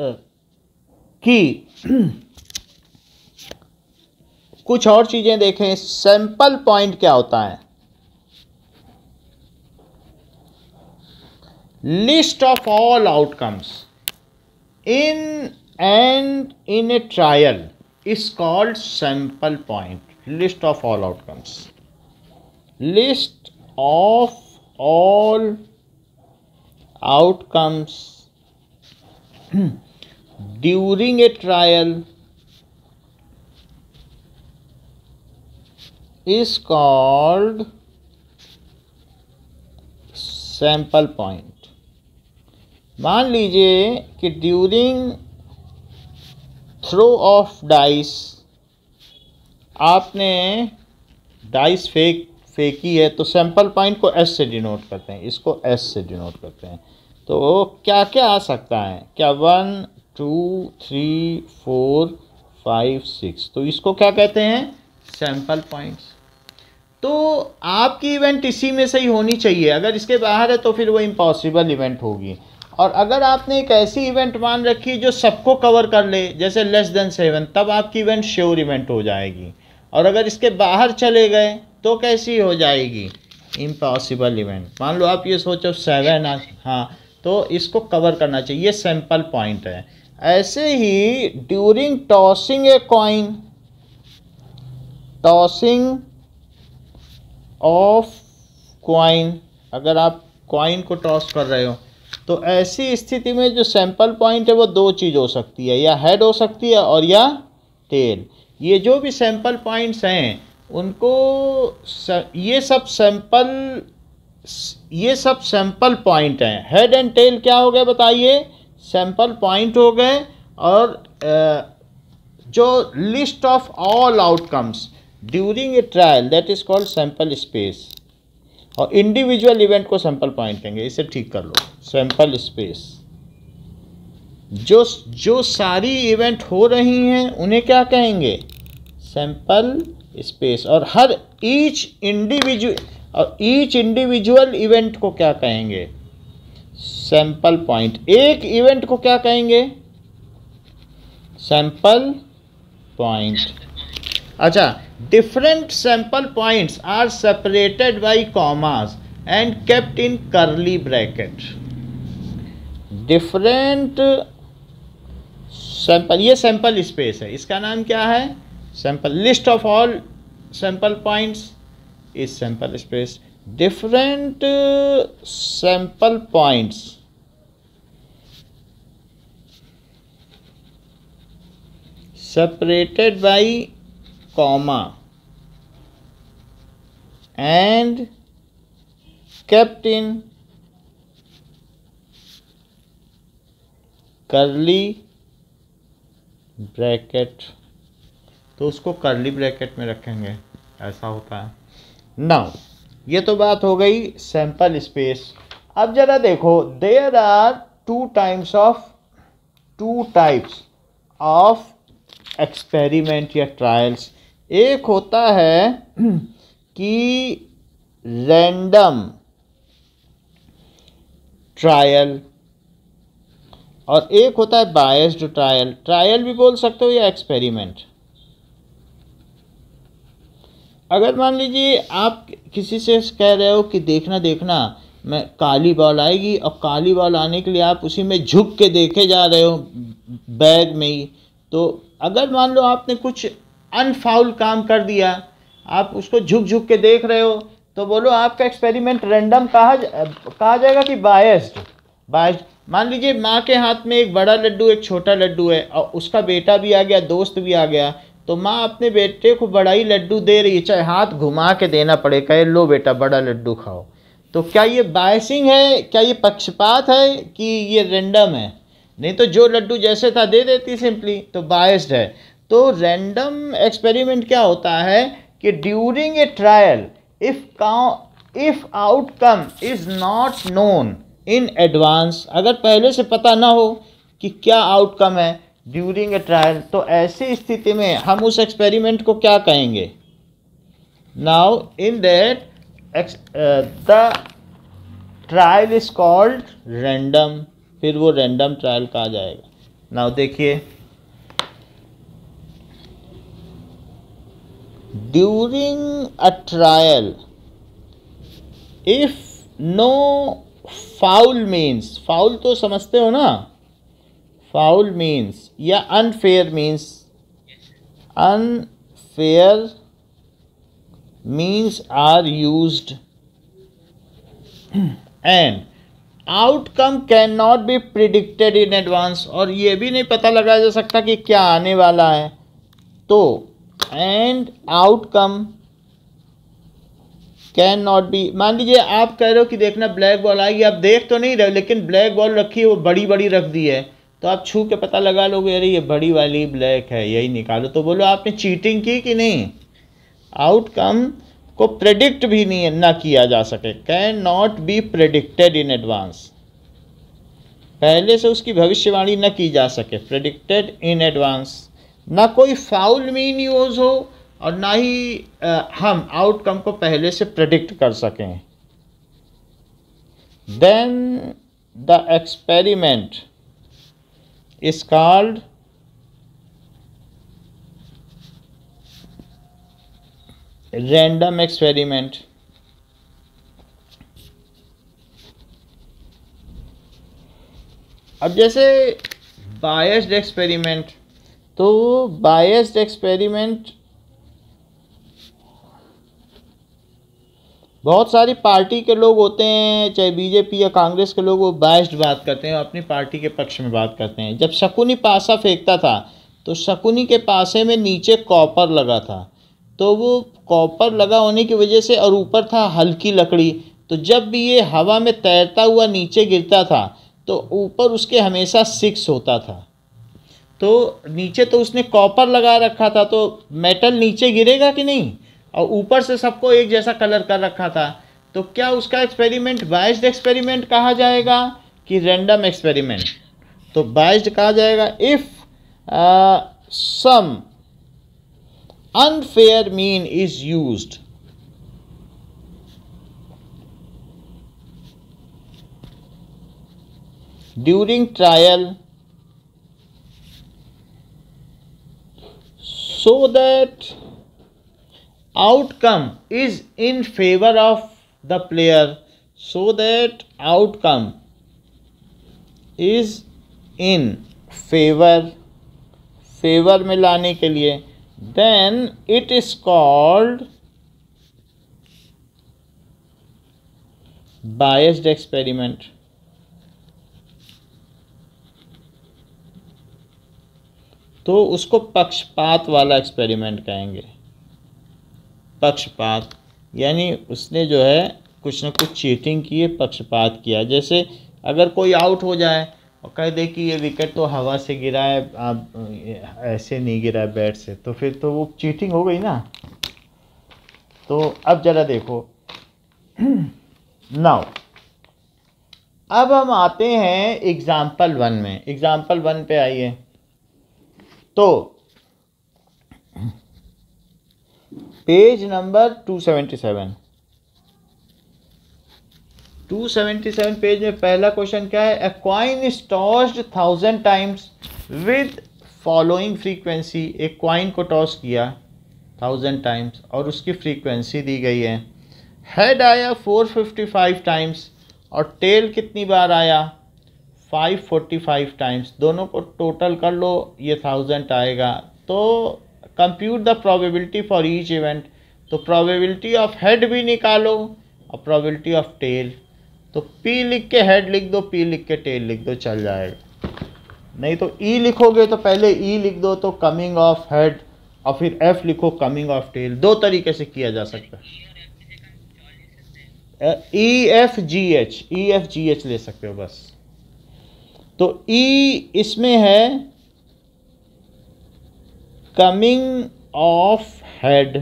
कि कुछ और चीज़ें देखें सैंपल पॉइंट क्या होता है list of all outcomes in and in a trial is called sample point list of all outcomes list of all outcomes during a trial is called sample point मान लीजिए कि ड्यूरिंग थ्रो ऑफ डाइस आपने dice फेंक फेंकी है तो sample point को S से डिनोट करते हैं इसको एस से डिनोट करते हैं तो क्या क्या आ सकता है क्या one two three four five six तो इसको क्या कहते हैं सैंपल पॉइंट्स तो आपकी इवेंट इसी में से ही होनी चाहिए अगर इसके बाहर है तो फिर वो इम्पॉसिबल इवेंट होगी और अगर आपने एक ऐसी इवेंट मान रखी जो सबको कवर कर ले जैसे लेस देन सेवन तब आपकी इवेंट श्योर इवेंट हो जाएगी और अगर इसके बाहर चले गए तो कैसी हो जाएगी इम्पॉसिबल इवेंट मान लो आप ये सोचो सेवन हाँ तो इसको कवर करना चाहिए ये सैम्पल पॉइंट है ऐसे ही during tossing a coin tossing of coin अगर आप कॉइन को टॉस कर रहे हो तो ऐसी स्थिति में जो सैंपल पॉइंट है वो दो चीज़ हो सकती है या हेड हो सकती है और या टेल ये जो भी सैंपल पॉइंट्स हैं उनको स, ये सब सैंपल ये सब सैंपल पॉइंट हैं हेड एंड टेल क्या हो गए बताइए सैंपल पॉइंट हो गए और जो list of all outcomes during a trial that is called sample space और इंडिविजुअल इवेंट को सैंपल पॉइंट कहेंगे इसे ठीक कर लो सैंपल स्पेस जो जो सारी इवेंट हो रही हैं उन्हें क्या कहेंगे सैंपल स्पेस और हर ईच इंडिविजुअल और ईच इंडिविजुअल इवेंट को क्या कहेंगे सैंपल पॉइंट एक इवेंट को क्या कहेंगे सैंपल पॉइंट अच्छा different sample points are separated by commas and kept in curly bracket different sample ये सैंपल स्पेस है इसका नाम क्या है sample list of all sample points is sample space different sample points separated by comma and kept in curly bracket तो उसको करली bracket में रखेंगे ऐसा होता है नाउ ये तो बात हो गई सैंपल स्पेस अब जरा देखो there are two times of two types of experiment या ट्रायल्स एक होता है कि रैंडम ट्रायल और एक होता है बायस्ड ट्रायल ट्रायल भी बोल सकते हो या एक्सपेरिमेंट अगर मान लीजिए आप किसी से कह रहे हो कि देखना देखना मैं काली बॉल आएगी और काली बॉल आने के लिए आप उसी में झुक के देखे जा रहे हो बैग में ही तो अगर मान लो आपने कुछ अनफाउल काम कर दिया आप उसको झुक झुक के देख रहे हो तो बोलो आपका एक्सपेरिमेंट रैंडम कहा कहा जाएगा कि बायस्ड बायस्ड मान लीजिए माँ के हाथ में एक बड़ा लड्डू एक छोटा लड्डू है और उसका बेटा भी आ गया दोस्त भी आ गया तो माँ अपने बेटे को बड़ा ही लड्डू दे रही है चाहे हाथ घुमा के देना पड़े कहे लो बेटा बड़ा लड्डू खाओ तो क्या ये बायसिंग है क्या ये पक्षपात है कि ये रेंडम है नहीं तो जो लड्डू जैसे था दे देती सिंपली तो बायस्ड है तो रेंडम एक्सपेरिमेंट क्या होता है कि ड्यूरिंग ए ट्रायल इफ़ काउ if outcome is not known in advance अगर पहले से पता ना हो कि क्या आउटकम है ड्यूरिंग ए ट्रायल तो ऐसी स्थिति में हम उस एक्सपेरिमेंट को क्या कहेंगे now in that the trial is called random फिर वो रैंडम ट्रायल कहा जाएगा नाउ देखिए during a trial if no foul means foul तो समझते हो ना फाउल मीन्स या unfair means unfair means are use and outcome can not be predicted in advance और ये भी नहीं पता लगाया जा सकता कि क्या आने वाला है तो and outcome can not be मान लीजिए आप कह रहे हो कि देखना ब्लैक बॉल आएगी आप देख तो नहीं रहे लेकिन ब्लैक बॉल रखी है वो बड़ी बड़ी रख दी है तो आप छू के पता लगा लोगे अरे ये बड़ी वाली ब्लैक है यही निकालो तो बोलो आपने चीटिंग की कि नहीं आउटकम को प्रेडिक्ट भी नहीं ना किया जा सके can not be predicted in advance पहले से उसकी भविष्यवाणी न की जा सके प्रेडिक्टेड इन एडवांस ना कोई फाउल मीन यूज़ हो और ना ही हम आउटकम को पहले से प्रेडिक्ट कर सकें then the experiment is called random experiment अब जैसे बायस्ड एक्सपेरिमेंट तो बायस्ड एक्सपेरिमेंट बहुत सारी पार्टी के लोग होते हैं चाहे बीजेपी या कांग्रेस के लोग वो बाइस्ड बात करते हैं और अपनी पार्टी के पक्ष में बात करते हैं जब शकुनी पासा फेंकता था तो शकुनी के पासे में नीचे कॉपर लगा था तो वो कॉपर लगा होने की वजह से और ऊपर था हल्की लकड़ी तो जब भी ये हवा में तैरता हुआ नीचे गिरता था तो ऊपर उसके हमेशा सिक्स होता था तो नीचे तो उसने कॉपर लगा रखा था तो मेटल नीचे गिरेगा कि नहीं और ऊपर से सबको एक जैसा कलर कर रखा था तो क्या उसका एक्सपेरिमेंट बाइस्ड एक्सपेरिमेंट कहा जाएगा कि रैंडम एक्सपेरिमेंट तो बाइस्ड कहा जाएगा if some unfair mean is used during trial so that outcome is in favour of the player so that outcome is in favour favour में लाने के लिए then it is called biased experiment तो उसको पक्षपात वाला एक्सपेरिमेंट कहेंगे पक्षपात यानी उसने जो है कुछ ना कुछ चीटिंग की है पक्षपात किया जैसे अगर कोई आउट हो जाए और कह दे कि ये विकेट तो हवा से गिरा है आप ऐसे नहीं गिरा है बैट से तो फिर तो वो चीटिंग हो गई ना तो अब ज़रा देखो नाउ अब हम आते हैं एग्ज़ाम्पल वन में एग्ज़ाम्पल वन पे आइए तो पेज नंबर 277 277 पेज में पहला क्वेश्चन क्या है a coin is tossed thousand times with following frequency एक क्वाइन को टॉस किया थाउजेंड टाइम्स और उसकी फ्रीक्वेंसी दी गई है हेड आया 455 टाइम्स और टेल कितनी बार आया 545 टाइम्स दोनों को टोटल कर लो ये थाउजेंड आएगा तो compute the probability for each event तो प्रोबेबिलिटी ऑफ हेड भी निकालो और प्रोबेबिलिटी ऑफ टेल तो पी लिख के हेड लिख दो पी लिख के टेल लिख दो चल जाएगा नहीं तो ई e लिखोगे तो पहले ई e लिख दो तो कमिंग ऑफ हेड और फिर एफ लिखो कमिंग ऑफ टेल दो तरीके से किया जा सकता है E F G H E F G H ले सकते हो बस तो ई e इसमें है कमिंग ऑफ हेड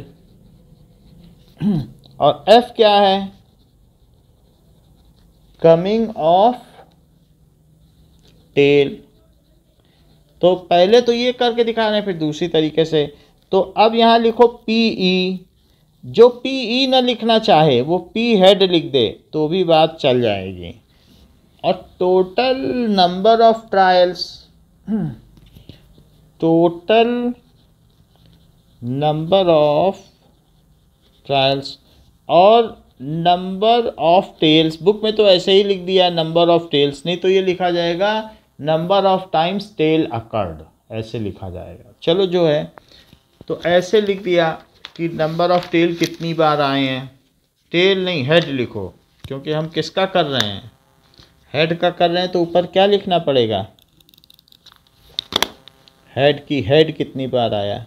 और एफ क्या है कमिंग ऑफ टेल तो पहले तो ये करके दिखा रहे हैं फिर दूसरी तरीके से तो अब यहाँ लिखो पी ई e. जो पी ई ना लिखना चाहे वो पी हेड लिख दे तो भी बात चल जाएगी और total number of trials total number of trials और नंबर ऑफ टेल्स बुक में तो ऐसे ही लिख दिया नंबर ऑफ टेल्स नहीं तो ये लिखा जाएगा number of times tail occurred ऐसे लिखा जाएगा चलो जो है तो ऐसे लिख दिया कि नंबर ऑफ टेल कितनी बार आए हैं टेल नहीं हेड लिखो क्योंकि हम किसका कर रहे हैं हेड का कर रहे हैं तो ऊपर क्या लिखना पड़ेगा हेड की हेड कितनी बार आया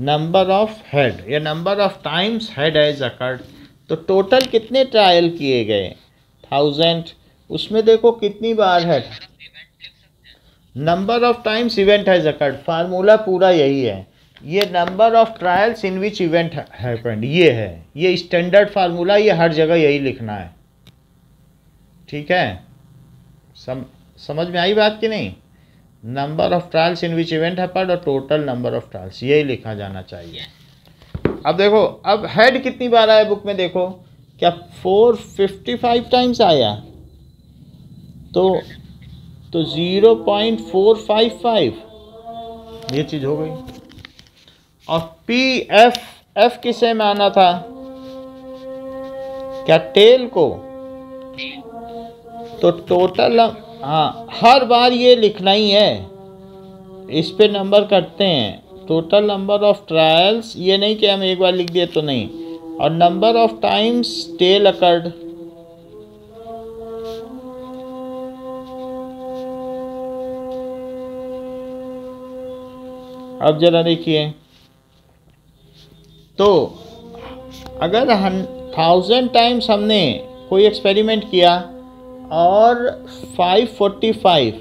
नंबर ऑफ हेड या number of times head has occurred तो टोटल कितने ट्रायल किए गए थाउजेंड उसमें देखो कितनी बार है number of times event has occurred formula पूरा यही है ये number of trials in which event happened ये है ये स्टैंडर्ड फार्मूला ये हर जगह यही लिखना है ठीक है सम समझ में आई बात कि नहीं number of trials in which event happen और टोटल नंबर ऑफ ट्रायल्स यही लिखा जाना चाहिए अब देखो अब हेड कितनी बार आया बुक में देखो क्या फोर फिफ्टी फाइव टाइम्स आया तो तो zero point four five five ये चीज़ हो गई और पी एफ एफ किसे में आना था क्या टेल को तो टोटल हाँ हर बार ये लिखना ही है इस पे नंबर करते हैं टोटल नंबर ऑफ ट्रायल्स ये नहीं कि हम एक बार लिख दिए तो नहीं और number of times tail occurred अब जरा देखिए तो अगर हम थाउजेंड टाइम्स हमने कोई एक्सपेरिमेंट किया और 545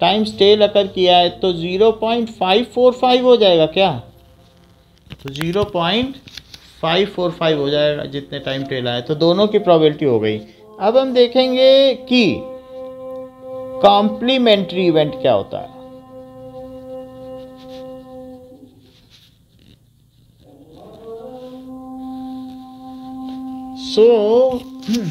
टाइम्स टेल अगर किया है तो 0.545 हो जाएगा क्या तो 0.545 हो जाएगा जितने टाइम टेल आए तो दोनों की प्रोबेबिलिटी हो गई अब हम देखेंगे कि कॉम्प्लीमेंट्री इवेंट क्या होता है so so, hmm.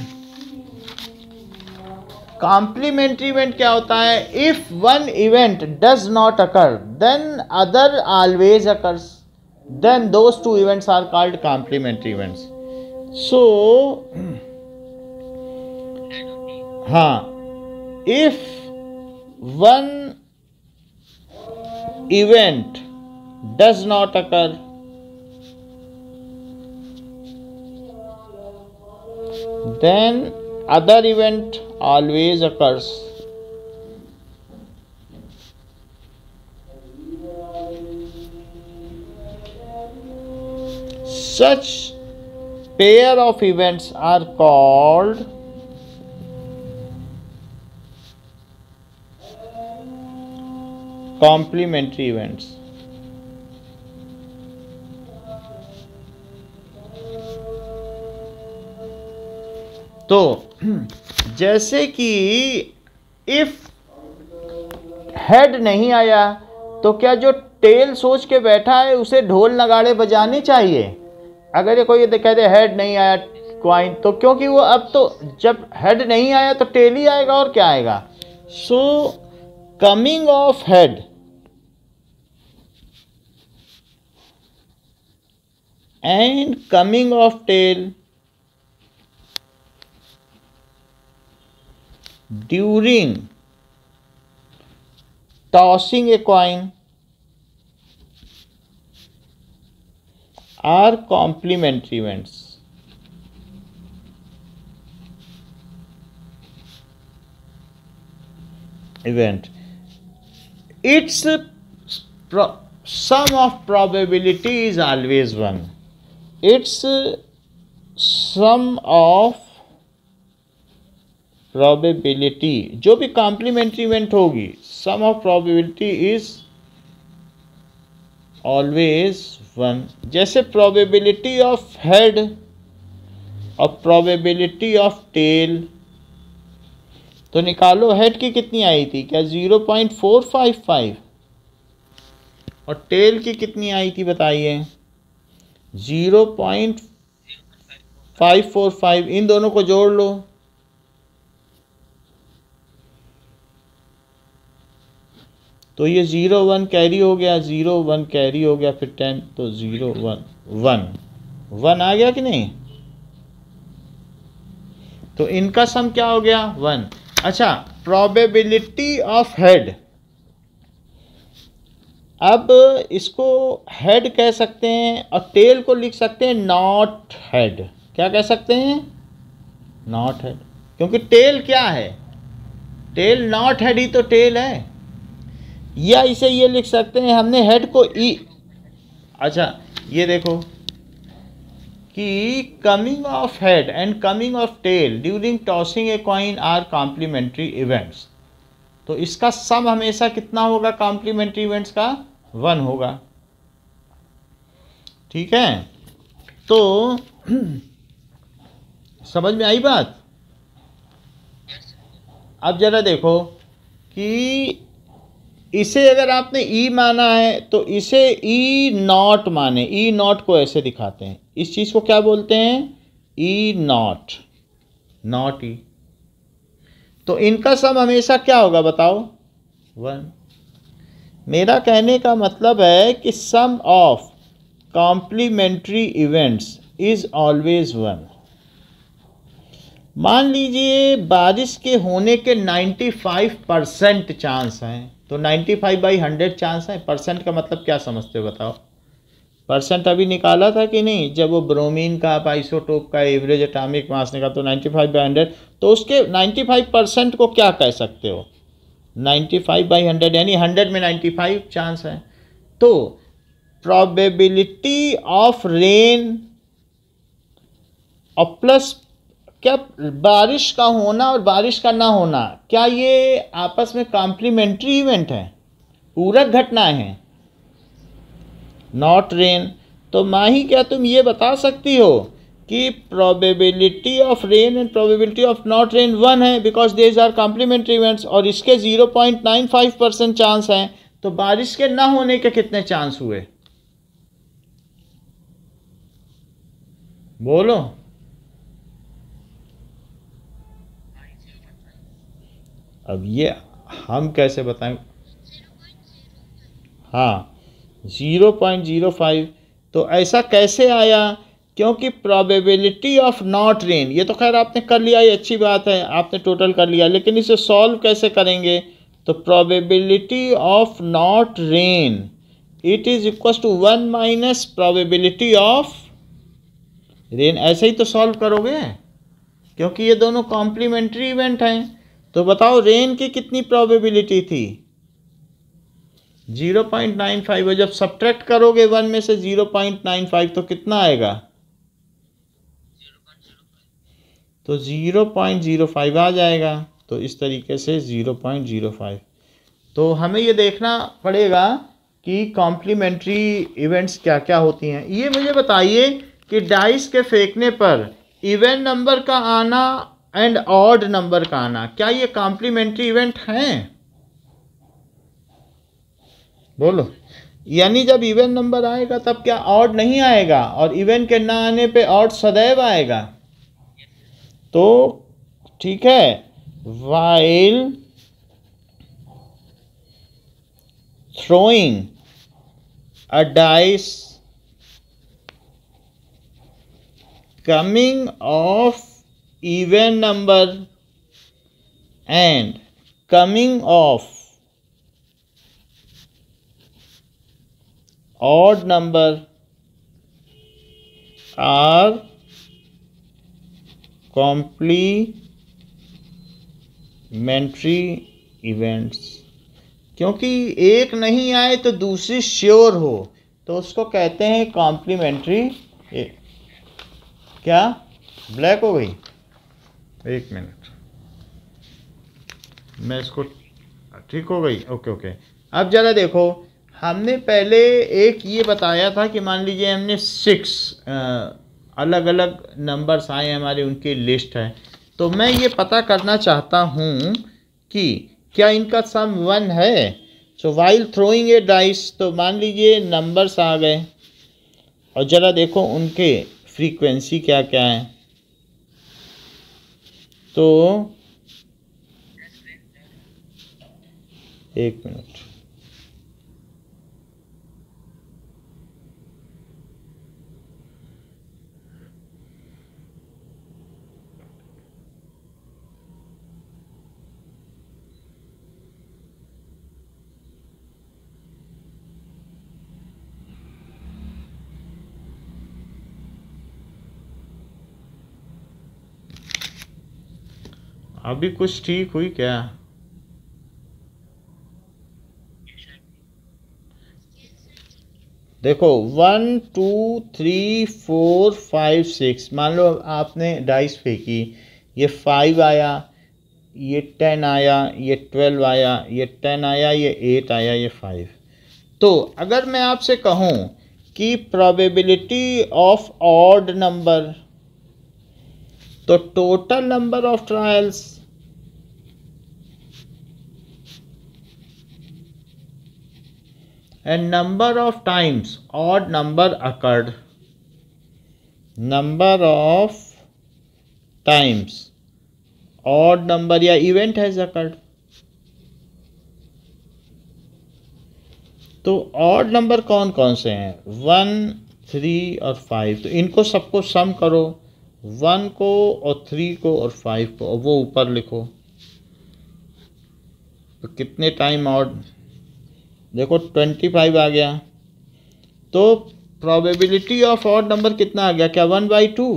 Complementary event क्या होता है if one event does not occur then other always occurs then those two events are called complementary events so हाँ if one event does not occur then other event always occurs. Such pair of events are called complementary events. तो जैसे कि if head नहीं आया तो क्या जो tell सोच के बैठा है उसे ढोल नगाड़े बजाने चाहिए अगर ये कोई कह दे हेड नहीं आया क्वाइन तो क्योंकि वो अब तो जब हेड नहीं आया तो टेल ही आएगा और क्या आएगा so coming of head and coming of tail during tossing a coin are complementary events. Event. Its sum of probability is always 1. Its sum of probability जो भी कॉम्प्लीमेंट्री इवेंट होगी sum of probability is always one जैसे probability of head और probability of tail तो निकालो head की कितनी आई थी क्या zero point four five five और टेल की कितनी आई थी बताइए zero point five four five इन दोनों को जोड़ लो तो ये ज़ीरो वन कैरी हो गया ज़ीरो वन कैरी हो गया फिर टेन तो ज़ीरो वन वन वन आ गया कि नहीं तो इनका सम क्या हो गया वन अच्छा प्रोबेबिलिटी ऑफ हेड अब इसको हेड कह सकते हैं और टेल को लिख सकते हैं नॉट हेड क्या कह सकते हैं नॉट हेड क्योंकि टेल क्या है टेल नॉट हेड ही तो टेल है या इसे ये लिख सकते हैं हमने हेड को ई e, अच्छा ये देखो कि coming of head and coming of tail during tossing a coin are complementary events तो इसका सम हमेशा कितना होगा कॉम्प्लीमेंट्री इवेंट्स का वन होगा ठीक है तो समझ में आई बात अब ज़रा देखो कि इसे अगर आपने ई e माना है तो इसे ई e नॉट माने ई e नॉट को ऐसे दिखाते हैं इस चीज़ को क्या बोलते हैं ई नॉट नॉट ई तो इनका सम हमेशा क्या होगा बताओ वन मेरा कहने का मतलब है कि sum of complementary events is always one मान लीजिए बारिश के होने के 95 परसेंट चांस हैं तो 95 फाइव बाई हंड्रेड चांस है परसेंट का मतलब क्या समझते हो बताओ परसेंट अभी निकाला था कि नहीं जब वो ब्रोमीन का आप आइसोटोप का एवरेज एटामिक मास निकाल तो 95 फाइव बाई हंड्रेड तो उसके 95 परसेंट को क्या कह सकते हो 95 फाइव बाई हंड्रेड यानी हंड्रेड में 95 चांस है तो प्रॉबेबिलिटी ऑफ रेन और प्लस क्या बारिश का होना और बारिश का ना होना क्या ये आपस में कॉम्प्लीमेंट्री इवेंट है पूरक घटनाएं हैं नॉट रेन तो माही क्या तुम ये बता सकती हो कि probability of rain and probability of not rain one है because these are complementary events और इसके zero point nine five percent chance हैं तो बारिश के ना होने के कितने चांस हुए बोलो अब ये हम कैसे बताएं हाँ ज़ीरो पॉइंट ज़ीरो फाइव तो ऐसा कैसे आया क्योंकि प्रोबेबिलिटी ऑफ नॉट रेन ये तो खैर आपने कर लिया ये अच्छी बात है आपने टोटल कर लिया लेकिन इसे सॉल्व कैसे करेंगे तो probability of not rain it is equal to one minus probability of rain ऐसे ही तो सॉल्व करोगे क्योंकि ये दोनों कॉम्प्लीमेंट्री इवेंट हैं तो बताओ रेन की कितनी प्रोबेबिलिटी थी 0.95 है जब सब्ट्रैक्ट करोगे वन में से 0.95 तो कितना आएगा तो 0.05 आ जाएगा तो इस तरीके से 0.05 तो हमें ये देखना पड़ेगा कि कॉम्प्लीमेंट्री इवेंट्स क्या क्या होती हैं ये मुझे बताइए कि डाइस के फेंकने पर इवेंट नंबर का आना एंड ऑड नंबर का आना क्या ये कॉम्प्लीमेंट्री इवेंट हैं बोलो यानी जब इवेंट नंबर आएगा तब क्या ऑड नहीं आएगा और इवेंट के ना आने पे ऑड सदैव आएगा तो ठीक है while throwing a dice coming of event number and coming of odd number are complementary events क्योंकि एक नहीं आए तो दूसरी श्योर हो तो उसको कहते हैं कॉम्प्लीमेंट्री क्या ब्लैक हो गई एक मिनट मैं इसको हाँ, ठीक हो गई ओके ओके अब ज़रा देखो हमने पहले एक ये बताया था कि मान लीजिए हमने सिक्स अलग अलग नंबर्स आए हैं हमारे उनकी लिस्ट है तो मैं ये पता करना चाहता हूँ कि क्या इनका सम वन है so while throwing a dice तो मान लीजिए नंबर्स आ गए और ज़रा देखो उनके फ्रीक्वेंसी क्या क्या है तो एक मिनट अभी कुछ ठीक हुई क्या देखो one two three four five six मान लो आपने डाइस फेंकी ये फाइव आया ये टेन आया ये ट्वेल्व आया ये टेन आया ये एट आया ये फाइव तो अगर मैं आपसे कहूँ कि प्रोबेबिलिटी ऑफ ऑड नंबर तो total number of trials and number of times odd number occurred number of times odd number या इवेंट है अकर्ड तो ऑड नंबर कौन कौन से हैं वन थ्री और फाइव तो इनको सबको सम करो वन को और थ्री को और फाइव को और वो ऊपर लिखो तो कितने टाइम आउट देखो ट्वेंटी फाइव आ गया तो प्रोबेबिलिटी ऑफ ऑड नंबर कितना आ गया क्या वन बाई टू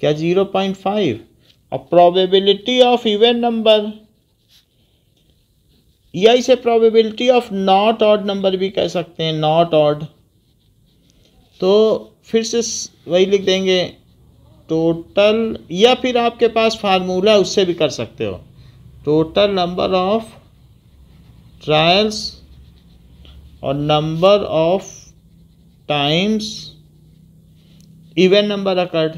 क्या ज़ीरो पॉइंट फाइव और प्रोबेबिलिटी ऑफ इवेंट नंबर या इसे probability of not odd number भी कह सकते हैं नॉट ऑड तो फिर से वही लिख देंगे टोटल या फिर आपके पास फार्मूला उससे भी कर सकते हो टोटल नंबर ऑफ ट्रायल्स और number of times even number occurred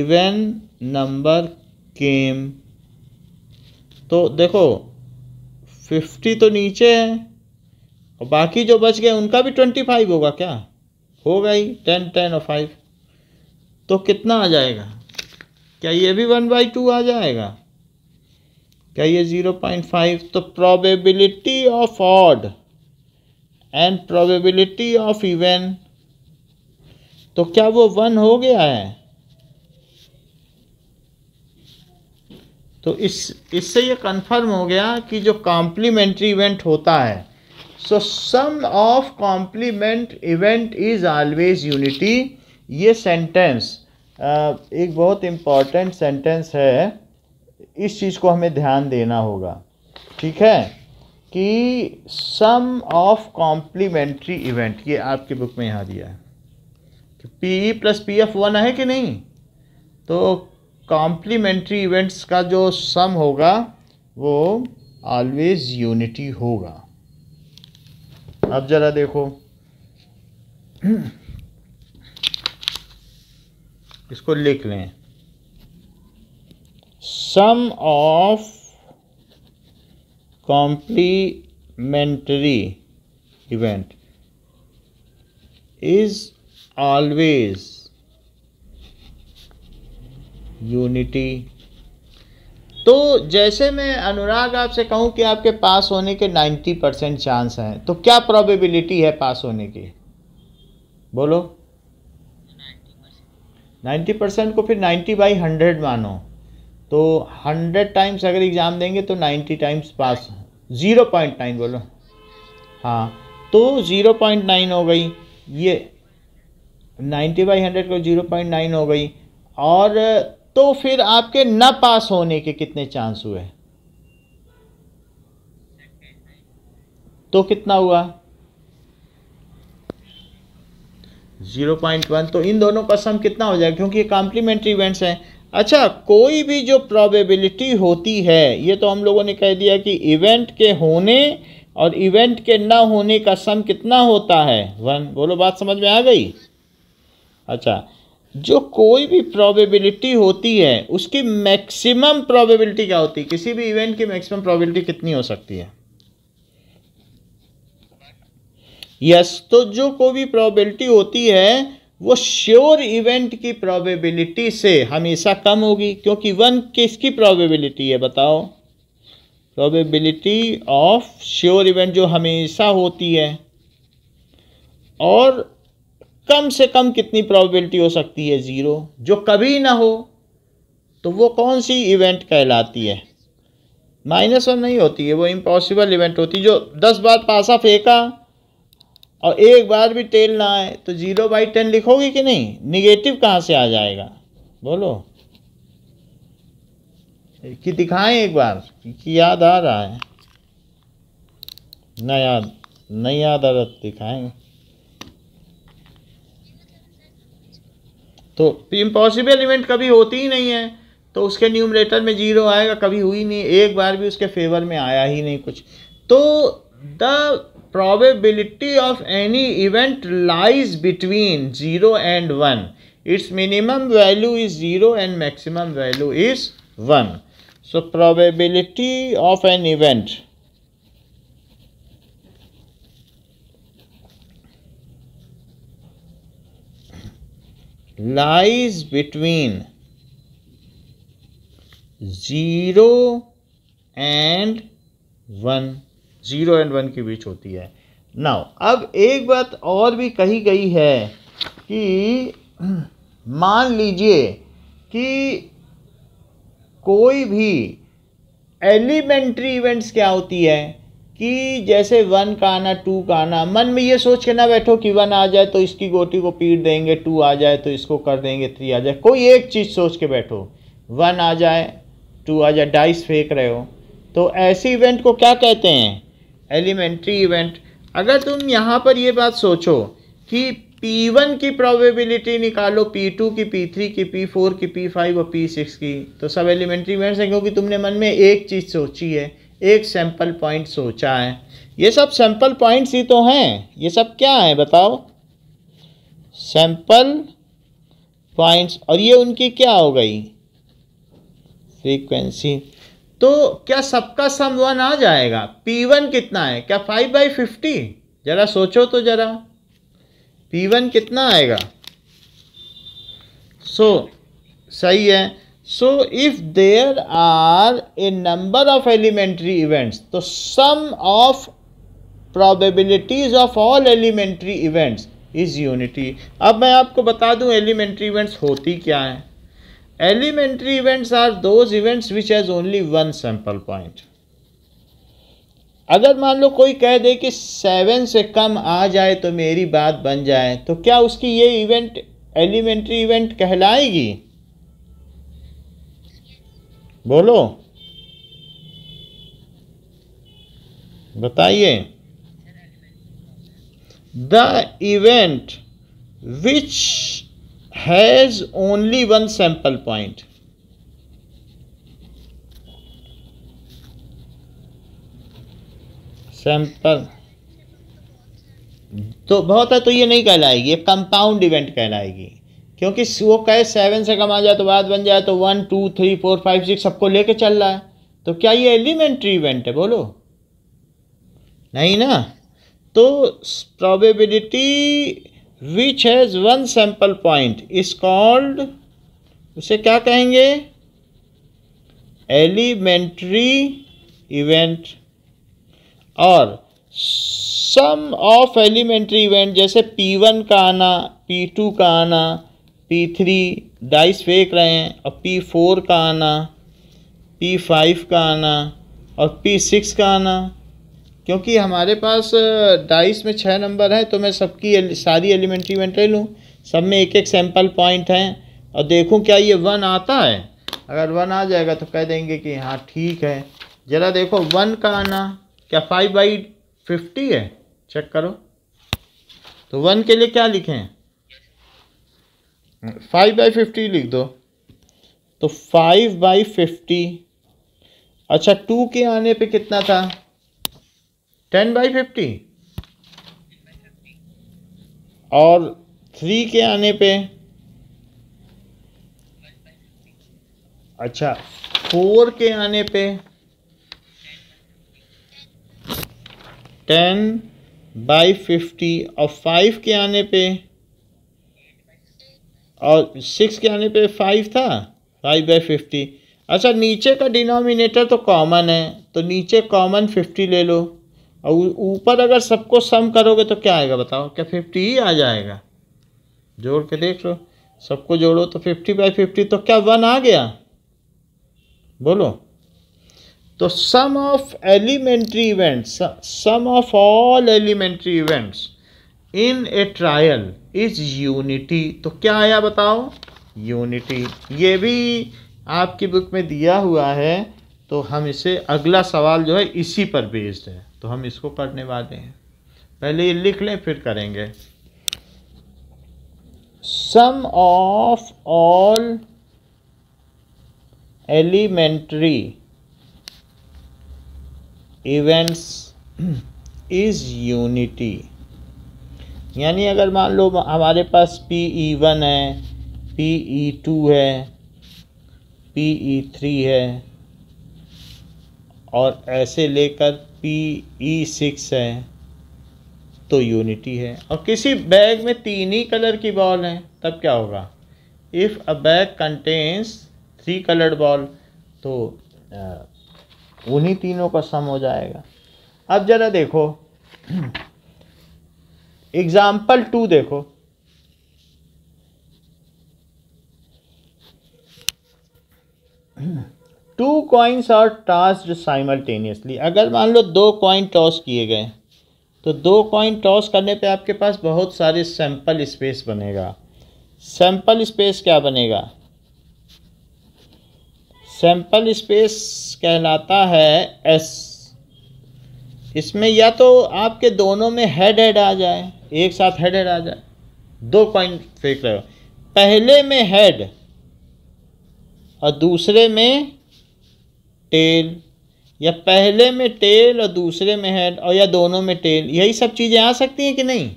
even number came तो देखो फिफ्टी तो नीचे है और बाकी जो बच गए उनका भी ट्वेंटी फाइव होगा क्या हो गई टेन टेन और फाइव तो कितना आ जाएगा क्या ये भी वन बाई टू आ जाएगा क्या ये ज़ीरो पॉइंट फाइव तो probability of odd and probability of event तो क्या वो वन हो गया है तो इस इससे ये कंफर्म हो गया कि जो कॉम्प्लीमेंट्री इवेंट होता है so sum of complement event is always unity ये सेंटेंस uh, एक बहुत इम्पॉर्टेंट सेंटेंस है इस चीज़ को हमें ध्यान देना होगा ठीक है कि सम ऑफ कॉम्प्लीमेंट्री इवेंट ये आपकी बुक में यहाँ दिया है कि P E plus P F one है कि नहीं तो कॉम्प्लीमेंट्री इवेंट्स का जो सम होगा वो ऑलवेज़ यूनिटी होगा अब ज़रा देखो इसको लिख लें sum of complementary event is always unity तो जैसे मैं अनुराग आपसे कहूं कि आपके पास होने के 90 परसेंट चांस हैं तो क्या प्रोबेबिलिटी है पास होने की बोलो 90 परसेंट को फिर 90 बाई 100 मानो तो 100 टाइम्स अगर एग्ज़ाम देंगे तो 90 times pass zero point nine बोलो हाँ तो ज़ीरो पॉइंट नाइन हो गई ये 90 बाई 100 को ज़ीरो पॉइंट नाइन हो गई और तो फिर आपके न पास होने के कितने चांस हुए तो कितना हुआ जीरो पॉइंट वन तो इन दोनों का सम कितना हो जाएगा क्योंकि ये कॉम्प्लीमेंट्री इवेंट्स हैं अच्छा कोई भी जो प्रोबेबिलिटी होती है ये तो हम लोगों ने कह दिया कि इवेंट के होने और इवेंट के ना होने का सम कितना होता है वन बोलो बात समझ में आ गई अच्छा जो कोई भी प्रोबेबिलिटी होती है उसकी मैक्सिमम प्रोबेबिलिटी क्या होती है किसी भी इवेंट की मैक्सिमम प्रोबेबिलिटी कितनी हो सकती है यस yes, तो जो कोई भी प्रोबेबिलिटी होती है वो श्योर इवेंट की प्रोबेबिलिटी से हमेशा कम होगी क्योंकि वन किसकी प्रोबेबिलिटी है बताओ प्रोबेबिलिटी ऑफ श्योर इवेंट जो हमेशा होती है और कम से कम कितनी प्रोबेबिलिटी हो सकती है ज़ीरो जो कभी ना हो तो वो कौन सी इवेंट कहलाती है माइनस वन नहीं होती है वो इम्पॉसिबल इवेंट होती है जो दस बार पासा फेंका और एक बार भी टेल ना आए तो ज़ीरो बाई टेन लिखोगे कि नहीं निगेटिव कहाँ से आ जाएगा बोलो कि दिखाएं एक बार कि याद आ रहा है ना याद नहीं याद आ रहा दिखाएंगे तो इम्पॉसिबल इवेंट कभी होती ही नहीं है तो उसके न्यूमरेटर में जीरो आएगा कभी हुई नहीं एक बार भी उसके फेवर में आया ही नहीं कुछ तो the probability of any event lies between zero and one its minimum value is zero and maximum value is one so probability of an event lies between 0 and 1 0 and 1 के बीच होती है नाउ अब एक बात और भी कही गई है कि मान लीजिए कि कोई भी एलिमेंट्री इवेंट्स क्या होती है कि जैसे वन का आना टू का आना मन में ये सोच के ना बैठो कि वन आ जाए तो इसकी गोटी को पीट देंगे टू आ जाए तो इसको कर देंगे थ्री आ जाए कोई एक चीज़ सोच के बैठो वन आ जाए टू आ जाए डाइस फेंक रहे हो तो ऐसे इवेंट को क्या कहते हैं एलिमेंट्री इवेंट अगर तुम यहाँ पर ये बात सोचो कि P1 की प्रोबेबिलिटी निकालो P2 की P3 की P4 की P5 और P6 की तो सब एलिमेंट्री इवेंट्स हैं क्योंकि तुमने मन में एक चीज़ सोची है एक सैंपल पॉइंट सोचा है ये सब सैंपल पॉइंट्स ही तो हैं ये सब क्या है बताओ सैंपल पॉइंट्स और ये उनकी क्या हो गई फ्रीक्वेंसी तो क्या सबका सम वन आ जाएगा पी वन कितना है क्या फाइव बाई फिफ्टी ज़रा सोचो तो ज़रा पी वन कितना आएगा सो so, सही है so if there are a number of elementary events तो sum of probabilities of all elementary events is unity अब मैं आपको बता दूं एलिमेंट्री इवेंट्स होती क्या है elementary events are those events which has only one sample point अगर मान लो कोई कह दे कि सेवन से कम आ जाए तो मेरी बात बन जाए तो क्या उसकी ये इवेंट एलिमेंट्री इवेंट कहलाएगी बोलो बताइए the event which has only one sample point sample तो बहुत है तो ये नहीं कहलाएगी ये कंपाउंड इवेंट कहलाएगी क्योंकि वो कहे सेवन से कमा जाए तो बाद बन जाए तो one two three four five six सबको लेके चल रहा है तो क्या ये एलिमेंट्री इवेंट है बोलो नहीं ना तो probability which has one sample point is called उसे क्या कहेंगे एलिमेंट्री इवेंट और सम ऑफ एलिमेंट्री इवेंट जैसे पी वन का आना पी टू का आना पी थ्री डाइस फेंक रहे हैं और पी फोर का आना पी फाइव का आना और पी सिक्स का आना क्योंकि हमारे पास डाइस में छः नंबर है तो मैं सबकी सारी एलिमेंट्री में ले लूँ सब में एक एक सैम्पल पॉइंट हैं और देखूँ क्या ये वन आता है अगर वन आ जाएगा तो कह देंगे कि हाँ ठीक है ज़रा देखो वन का आना क्या फाइव बाई फिफ्टी है चेक करो तो वन के लिए क्या लिखें फाइव बाई फिफ्टी लिख दो तो फाइव बाई फिफ्टी अच्छा टू के आने पे कितना था टेन बाई फिफ्टी और थ्री के आने पे अच्छा फोर के आने पे टेन बाई फिफ्टी और फाइव के आने पे और सिक्स के आने पे फाइव था फाइव बाई फिफ्टी अच्छा नीचे का डिनोमिनेटर तो कॉमन है तो नीचे कॉमन फिफ्टी ले लो और ऊपर अगर सबको सम करोगे तो क्या आएगा बताओ क्या फिफ्टी ही आ जाएगा जोड़ के देख लो सबको जोड़ो तो फिफ्टी बाई फिफ्टी तो क्या वन आ गया बोलो तो sum of elementary events sum of all elementary events in a trial is unity तो क्या आया बताओ यूनिटी ये भी आपकी बुक में दिया हुआ है तो हम इसे अगला सवाल जो है इसी पर बेस्ड है तो हम इसको पढ़ने वाले हैं पहले ये लिख लें फिर करेंगे sum of all elementary events is unity यानी अगर मान लो हमारे पास पी ई वन है पी ई टू है पी ई थ्री है और ऐसे लेकर पी ई सिक्स है तो यूनिटी है और किसी बैग में तीन ही कलर की बॉल है तब क्या होगा इफ़ तो, a bag contains three coloured ball तो उन्हीं तीनों का सम हो जाएगा अब ज़रा देखो एग्जाम्पल टू देखो टू कॉइन्स टॉस जो साइमल्टेनियसली अगर मान लो दो कॉइन टॉस किए गए तो दो कॉइन टॉस करने पे आपके पास बहुत सारे सैंपल स्पेस बनेगा सैंपल स्पेस क्या बनेगा सैंपल स्पेस कहलाता है एस इसमें या तो आपके दोनों में हेड हेड आ जाए एक साथ हेड हेड आ जाए दो पॉइंट फेंक रहे हो पहले में हेड और दूसरे में टेल या पहले में टेल और दूसरे में हेड और या दोनों में टेल यही सब चीज़ें आ सकती हैं कि नहीं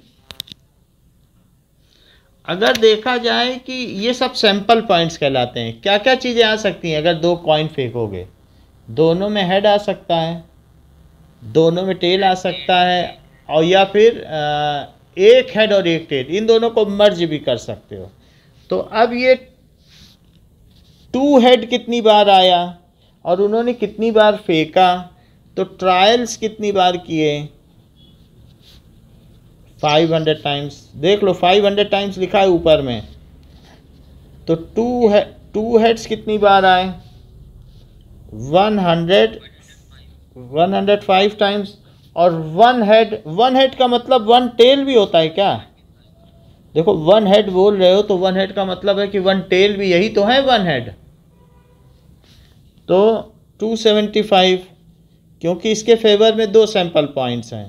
अगर देखा जाए कि ये सब सैंपल पॉइंट्स कहलाते हैं क्या क्या चीज़ें आ सकती हैं अगर दो कॉइन फेंकोगे दोनों में हेड आ सकता है दोनों में टेल आ सकता है और या फिर आ, एक हेड और एक टेल इन दोनों को मर्ज भी कर सकते हो तो अब ये टू हेड कितनी बार आया और उन्होंने कितनी बार फेंका तो ट्रायल्स कितनी बार किए 500 टाइम्स देख लो 500 टाइम्स लिखा है ऊपर में तो टू है टू हेड्स कितनी बार आए 100 105 टाइम्स और वन हेड वन हेड का मतलब वन टेल भी होता है क्या देखो वन हेड बोल रहे हो तो वन हेड का मतलब है कि वन टेल भी यही तो है वन हेड तो 275 क्योंकि इसके फेवर में दो सैंपल पॉइंट्स हैं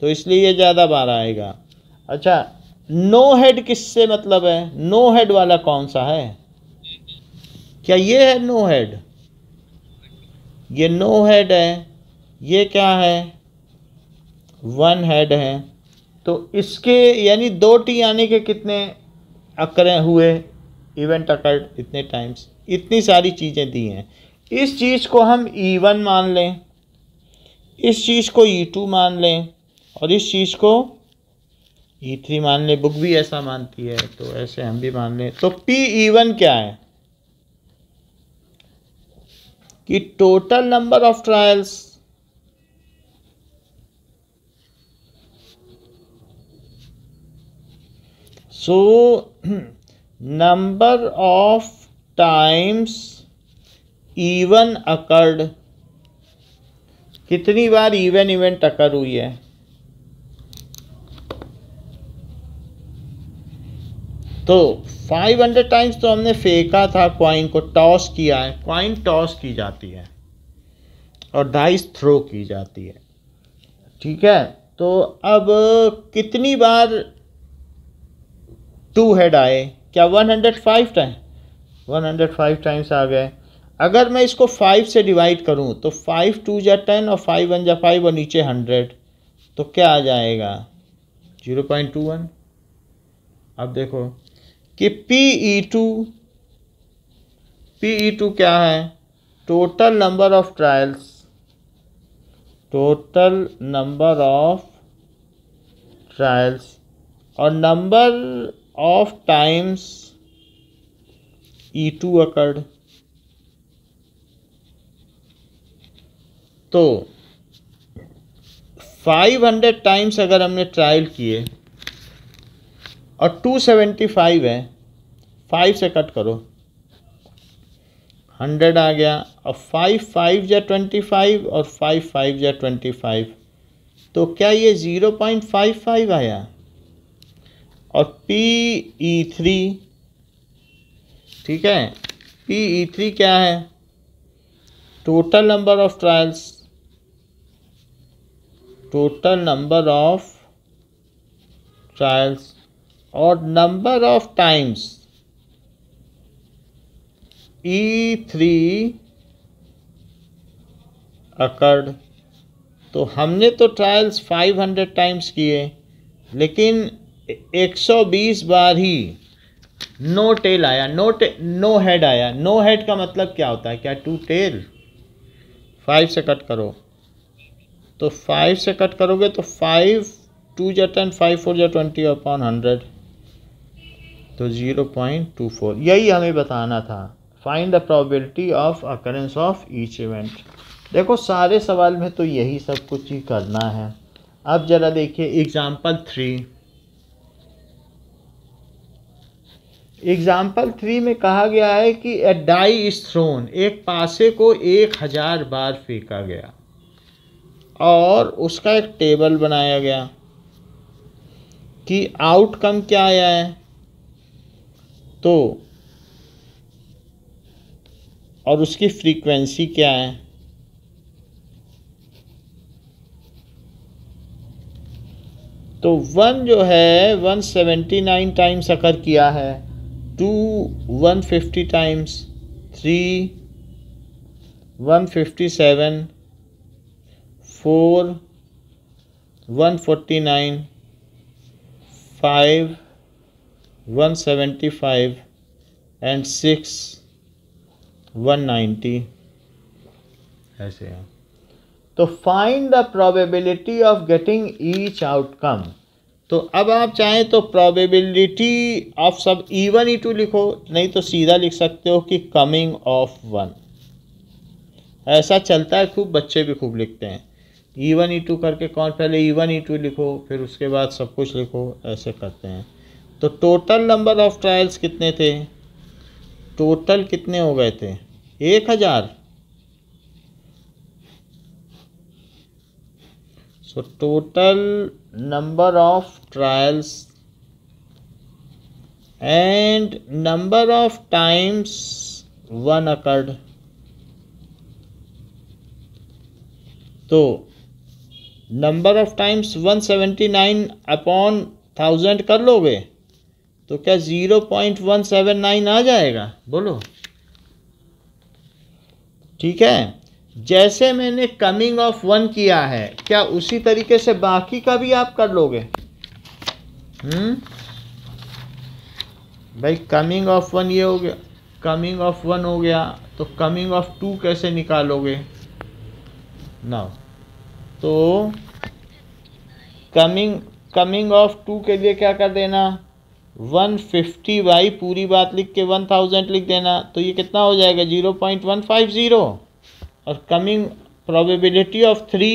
तो इसलिए ये ज़्यादा बार आएगा अच्छा नो हेड किससे मतलब है नो हेड वाला कौन सा है क्या ये है नो हेड ये नो हेड है ये क्या है वन हेड है तो इसके यानी दो टी आने के कितने अक्र हुए इवेंट अकर्ड इतने टाइम्स इतनी सारी चीज़ें दी हैं इस चीज़ को हम ई e वन मान लें इस चीज़ को ई e टू मान लें और इस चीज़ को ई e थ्री मान लें बुक भी ऐसा मानती है तो ऐसे हम भी मान लें तो पी ई वन क्या है कि total number of trials so number of times even occurred कितनी बार इवन इवेंट अकर हुई है तो 500 टाइम्स तो हमने फेंका था क्वाइन को टॉस किया है क्वाइन टॉस की जाती है और डाइस थ्रो की जाती है ठीक है तो अब कितनी बार टू हेड आए क्या one hundred five time one hundred five times आ गए अगर मैं इसको फाइव से डिवाइड करूँ तो फाइव टू जा टेन और फाइव वन जा फाइव और नीचे हंड्रेड तो क्या आ जाएगा जीरो पॉइंट टू वन अब देखो कि P E e two P E e two क्या है total number of trials total number of trials और number of times E2 occurred. तो 500 टाइम्स अगर हमने ट्रायल किए और 275 है 5 से कट करो 100 आ गया और 5 फाइव या 25 और 5 फाइव या 25 तो क्या ये 0.55 आया 0.55 और पी ई थ्री ठीक है पी ई थ्री क्या है total number of trials total number of trials और number of times E three occurred तो हमने तो ट्रायल्स 500 टाइम्स किए लेकिन 120 बार ही नो टेल आया नो टे, नो हेड आया नो हेड का मतलब क्या होता है क्या टू टेल फाइव से कट करो तो फाइव से कट करोगे तो फाइव टू जो टेन फाइव फोर जो ट्वेंटी अपॉन हंड्रेड तो ज़ीरो पॉइंट टू फोर यही हमें बताना था find the probability of occurrence of each event देखो सारे सवाल में तो यही सब कुछ ही करना है अब ज़रा देखिए एग्ज़ाम्पल थ्री एग्जाम्पल थ्री में कहा गया है कि ए डाई इज थ्रोन एक पासे को एक हज़ार बार फेंका गया और उसका एक टेबल बनाया गया कि आउटकम क्या आया है तो और उसकी फ्रीक्वेंसी क्या है तो वन जो है one seventy nine times occur किया है 2 150 times 3 157 4 149 5 175 and 6 190 ऐसे हैं तो find the probability of getting each outcome तो अब आप चाहें तो प्रोबेबिलिटी ऑफ सब इवन ई टू लिखो नहीं तो सीधा लिख सकते हो कि कमिंग ऑफ वन ऐसा चलता है खूब बच्चे भी खूब लिखते हैं ई वन ई टू करके कौन पहले ई वन ई टू लिखो फिर उसके बाद सब कुछ लिखो ऐसे करते हैं तो टोटल नंबर ऑफ़ ट्रायल्स कितने थे टोटल कितने हो गए थे एक हज़ार so total number of trials and number of times one occurred तो number of times 179 upon thousand कर लोगे तो क्या 0.179 आ जाएगा बोलो ठीक है जैसे मैंने कमिंग ऑफ वन किया है क्या उसी तरीके से बाकी का भी आप कर लोगे हम्म भाई कमिंग ऑफ वन ये हो गया कमिंग ऑफ वन हो गया तो कमिंग ऑफ टू कैसे निकालोगे ना तो कमिंग कमिंग ऑफ टू के लिए क्या कर देना वन फिफ्टी बाई पूरी बात लिख के वन थाउजेंड लिख देना तो ये कितना हो जाएगा zero point one five zero और कमिंग प्रोबेबिलिटी ऑफ थ्री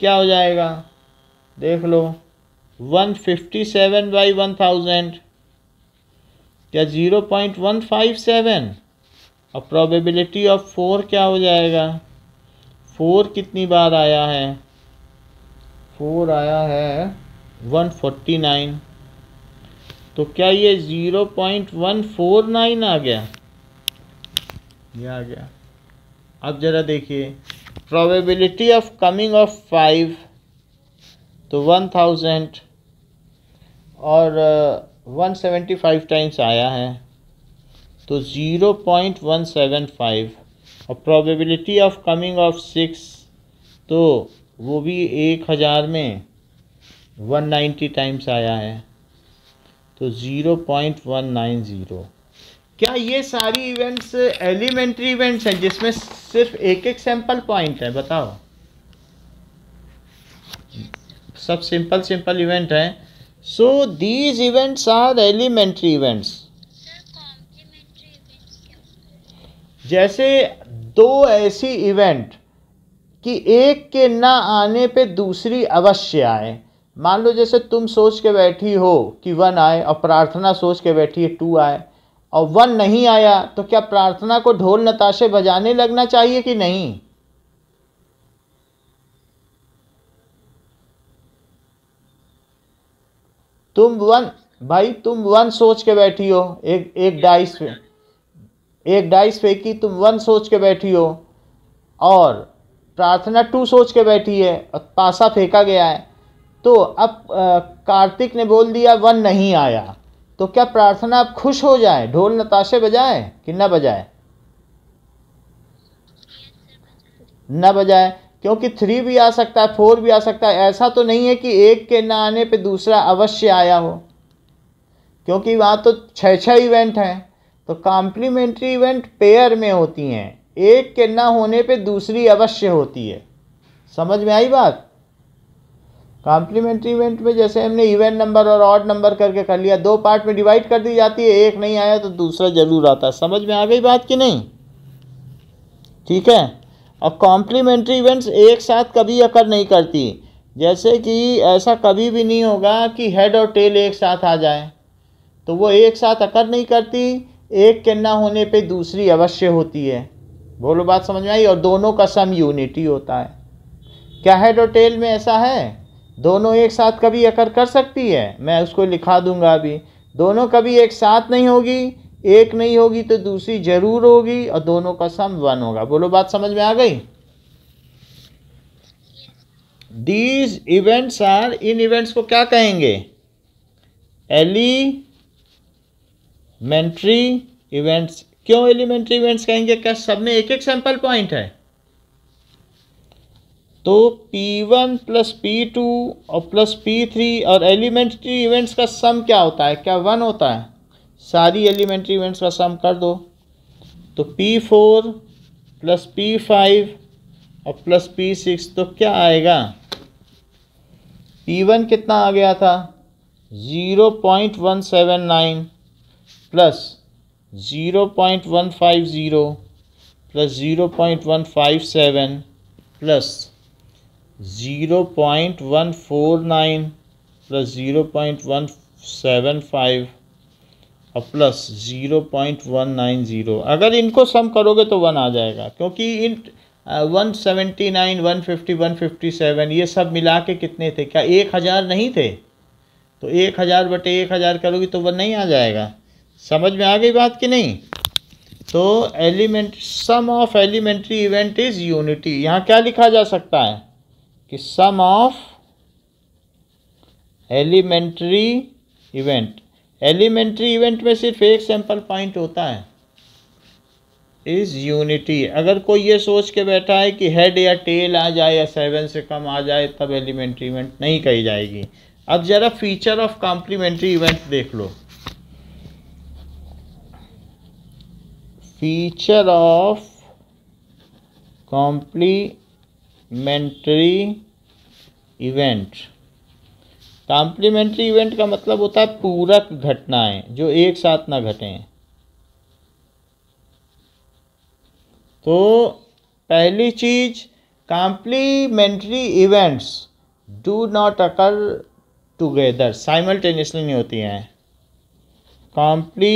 क्या हो जाएगा देख लो one fifty seven by one thousand क्या zero point one five seven और प्रोबेबिलिटी ऑफ फोर क्या हो जाएगा फोर कितनी बार आया है फोर आया है वन फोर्टी नाइन तो क्या ये zero point one four nine आ गया ये आ गया अब ज़रा देखिए probability of coming of five तो वन थाउजेंड और वन सेवेंटी फाइव टाइम्स आया है तो zero point one seven five और probability of coming of six तो वो भी एक हज़ार में वन नाइन्टी टाइम्स आया है तो zero point one nine zero क्या ये सारी इवेंट्स एलिमेंट्री इवेंट्स हैं जिसमें सिर्फ एक एक सैंपल पॉइंट है बताओ सब सिंपल सिंपल इवेंट हैं so these events are elementary events जैसे दो ऐसी इवेंट कि एक के ना आने पे दूसरी अवश्य आए मान लो जैसे तुम सोच के बैठी हो कि वन आए और प्रार्थना सोच के बैठी है टू आए और वन नहीं आया तो क्या प्रार्थना को ढोल नताशे बजाने लगना चाहिए कि नहीं तुम वन भाई तुम वन सोच के बैठी हो एक एक डाइस तो पे एक डाइस पे कि तुम वन सोच के बैठी हो और प्रार्थना टू सोच के बैठी है और पासा फेंका गया है तो अब आ, कार्तिक ने बोल दिया वन नहीं आया तो क्या प्रार्थना आप खुश हो जाए ढोल नताशे बजाए कि न बजाए न बजाए क्योंकि थ्री भी आ सकता है फोर भी आ सकता है ऐसा तो नहीं है कि एक के ना आने पे दूसरा अवश्य आया हो क्योंकि वहाँ तो छः छः इवेंट हैं तो कॉम्प्लीमेंट्री इवेंट पेयर में होती हैं एक के ना होने पे दूसरी अवश्य होती है समझ में आई बात कॉम्प्लीमेंट्री इवेंट में जैसे हमने इवेंट नंबर और ऑड नंबर करके कर लिया दो पार्ट में डिवाइड कर दी जाती है एक नहीं आया तो दूसरा जरूर आता है समझ में आ गई बात कि नहीं ठीक है और कॉम्प्लीमेंट्री इवेंट्स एक साथ कभी अकर नहीं करती जैसे कि ऐसा कभी भी नहीं होगा कि हेड और टेल एक साथ आ जाए तो वो एक साथ अकर नहीं करती एक के ना होने पे दूसरी अवश्य होती है बोलो बात समझ में आई और दोनों का सम यूनिटी होता है क्या हेड और टेल में ऐसा है दोनों एक साथ कभी अकर कर सकती है मैं उसको लिखा दूंगा अभी दोनों कभी एक साथ नहीं होगी एक नहीं होगी तो दूसरी जरूर होगी और दोनों का सम वन होगा बोलो बात समझ में आ गई दीज इवेंट्स आर इन इवेंट्स को क्या कहेंगे एलिमेंट्री इवेंट्स क्यों एलिमेंट्री इवेंट्स कहेंगे क्या सब में एक एक सैंपल पॉइंट है तो P1 प्लस पी और प्लस P3 और एलिमेंट्री इवेंट्स का सम क्या होता है क्या वन होता है सारी एलिमेंट्री इवेंट्स का सम कर दो तो P4 प्लस पी और प्लस P6 तो क्या आएगा P1 कितना आ गया था 0.179 plus 0.150 plus 0.157 plus zero point one four nine plus zero point one seven five और plus zero point one nine zero अगर इनको सम करोगे तो वन आ जाएगा क्योंकि इन one seventy nine one fifty one fifty seven ये सब मिला के कितने थे क्या एक हज़ार नहीं थे तो एक हज़ार बटे एक हज़ार करोगे तो वन नहीं आ जाएगा समझ में आ गई बात कि नहीं तो element sum of elementary event is unity यहाँ क्या लिखा जा सकता है कि sum of elementary event elementary event में सिर्फ एक सैंपल पॉइंट होता है इज़ यूनिटी अगर कोई ये सोच के बैठा है कि हेड या टेल आ जाए या सेवन से कम आ जाए तब एलिमेंट्री इवेंट नहीं कही जाएगी अब ज़रा फीचर ऑफ कॉम्प्लीमेंट्री इवेंट देख लो फीचर ऑफ कॉम्प्ली कॉम्प्लीमेंट्री इवेंट कॉम्प्लीमेंट्री इवेंट का मतलब होता है पूरक घटनाएं जो एक साथ ना घटें तो पहली चीज complementary events do not occur together simultaneously नहीं होती हैं complementary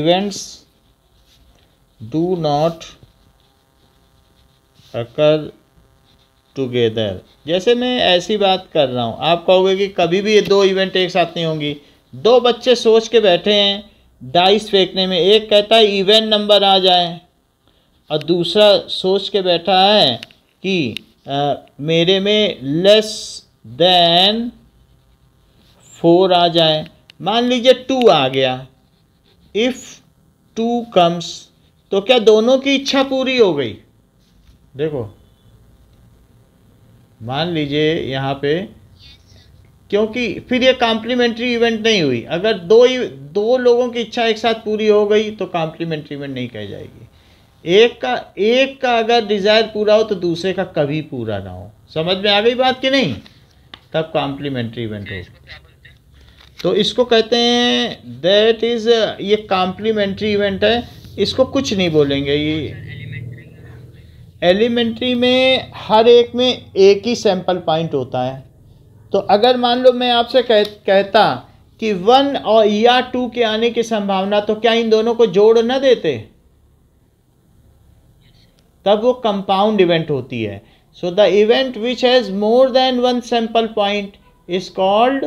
events do not occur together जैसे मैं ऐसी बात कर रहा हूँ आप कहोगे कि कभी भी ये दो इवेंट एक साथ नहीं होंगी दो बच्चे सोच के बैठे हैं डाइस फेंकने में एक कहता है इवेंट नंबर आ जाए और दूसरा सोच के बैठा है कि आ, मेरे में लेस देन फोर आ जाए मान लीजिए टू आ गया इफ़ टू कम्स तो क्या दोनों की इच्छा पूरी हो गई देखो मान लीजिए यहाँ पे क्योंकि फिर ये कॉम्प्लीमेंट्री इवेंट नहीं हुई अगर दो दो लोगों की इच्छा एक साथ पूरी हो गई तो कॉम्प्लीमेंट्री इवेंट नहीं कह जाएगी एक का एक का अगर डिज़ायर पूरा हो तो दूसरे का कभी पूरा ना हो समझ में आ गई बात कि नहीं तब कॉम्प्लीमेंट्री इवेंट हो तो इसको कहते हैं दैट इज़ ये कॉम्प्लीमेंट्री इवेंट है इसको कुछ नहीं बोलेंगे ये एलिमेंट्री में हर एक में एक ही सैम्पल पॉइंट होता है तो अगर मान लो मैं आपसे कह कहता कि वन और या टू के आने की संभावना तो क्या इन दोनों को जोड़ ना देते तब वो कंपाउंड इवेंट होती है so the event which has more than one sample point is called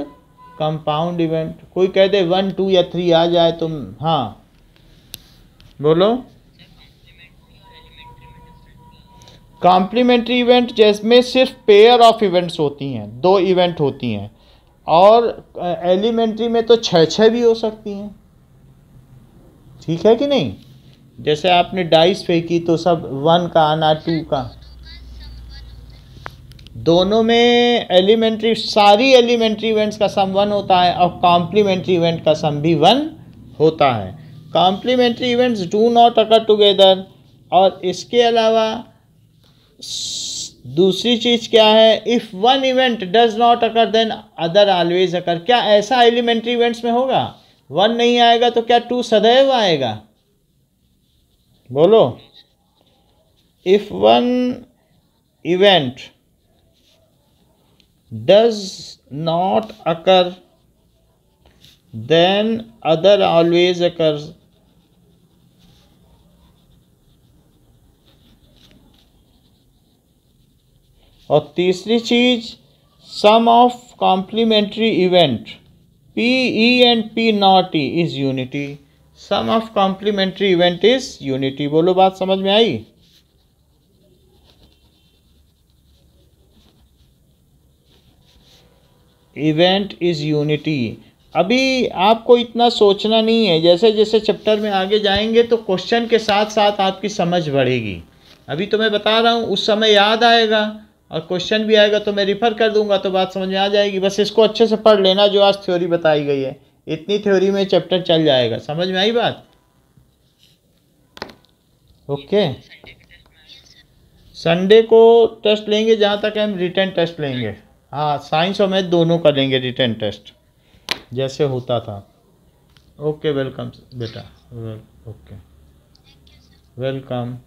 compound event कोई कह दे वन टू या थ्री आ जाए तुम तो, हाँ बोलो कॉम्प्लीमेंट्री इवेंट जिसमें सिर्फ पेयर ऑफ इवेंट्स होती हैं दो इवेंट होती हैं और एलिमेंट्री में तो छः छः भी हो सकती हैं ठीक है कि नहीं जैसे आपने डाइस फेंकी तो सब वन का आना टू का दोनों में एलिमेंट्री सारी एलिमेंट्री इवेंट्स का सम वन होता है और कॉम्प्लीमेंट्री इवेंट का सम भी वन होता है complementary events do not occur together और इसके अलावा दूसरी चीज़ क्या है if one event does not occur then other always occur क्या ऐसा एलिमेंट्री इवेंट्स में होगा वन नहीं आएगा तो क्या टू सदैव आएगा बोलो if one event does not occur then other always occurs और तीसरी चीज़ sum of complementary event P E and P not E is unity sum of complementary event is unity बोलो बात समझ में आई इवेंट इज़ यूनिटी अभी आपको इतना सोचना नहीं है जैसे जैसे चैप्टर में आगे जाएंगे तो क्वेश्चन के साथ साथ आपकी समझ बढ़ेगी अभी तो मैं बता रहा हूँ उस समय याद आएगा और क्वेश्चन भी आएगा तो मैं रिफ़र कर दूंगा तो बात समझ में आ जाएगी बस इसको अच्छे से पढ़ लेना जो आज थ्योरी बताई गई है इतनी थ्योरी में चैप्टर चल जाएगा समझ में आई बात ओके संडे को टेस्ट लेंगे जहाँ तक हम रिटर्न टेस्ट लेंगे हाँ साइंस और मैथ दोनों का लेंगे रिटर्न टेस्ट जैसे होता था ओके वेलकम बेटा ओके वेलकम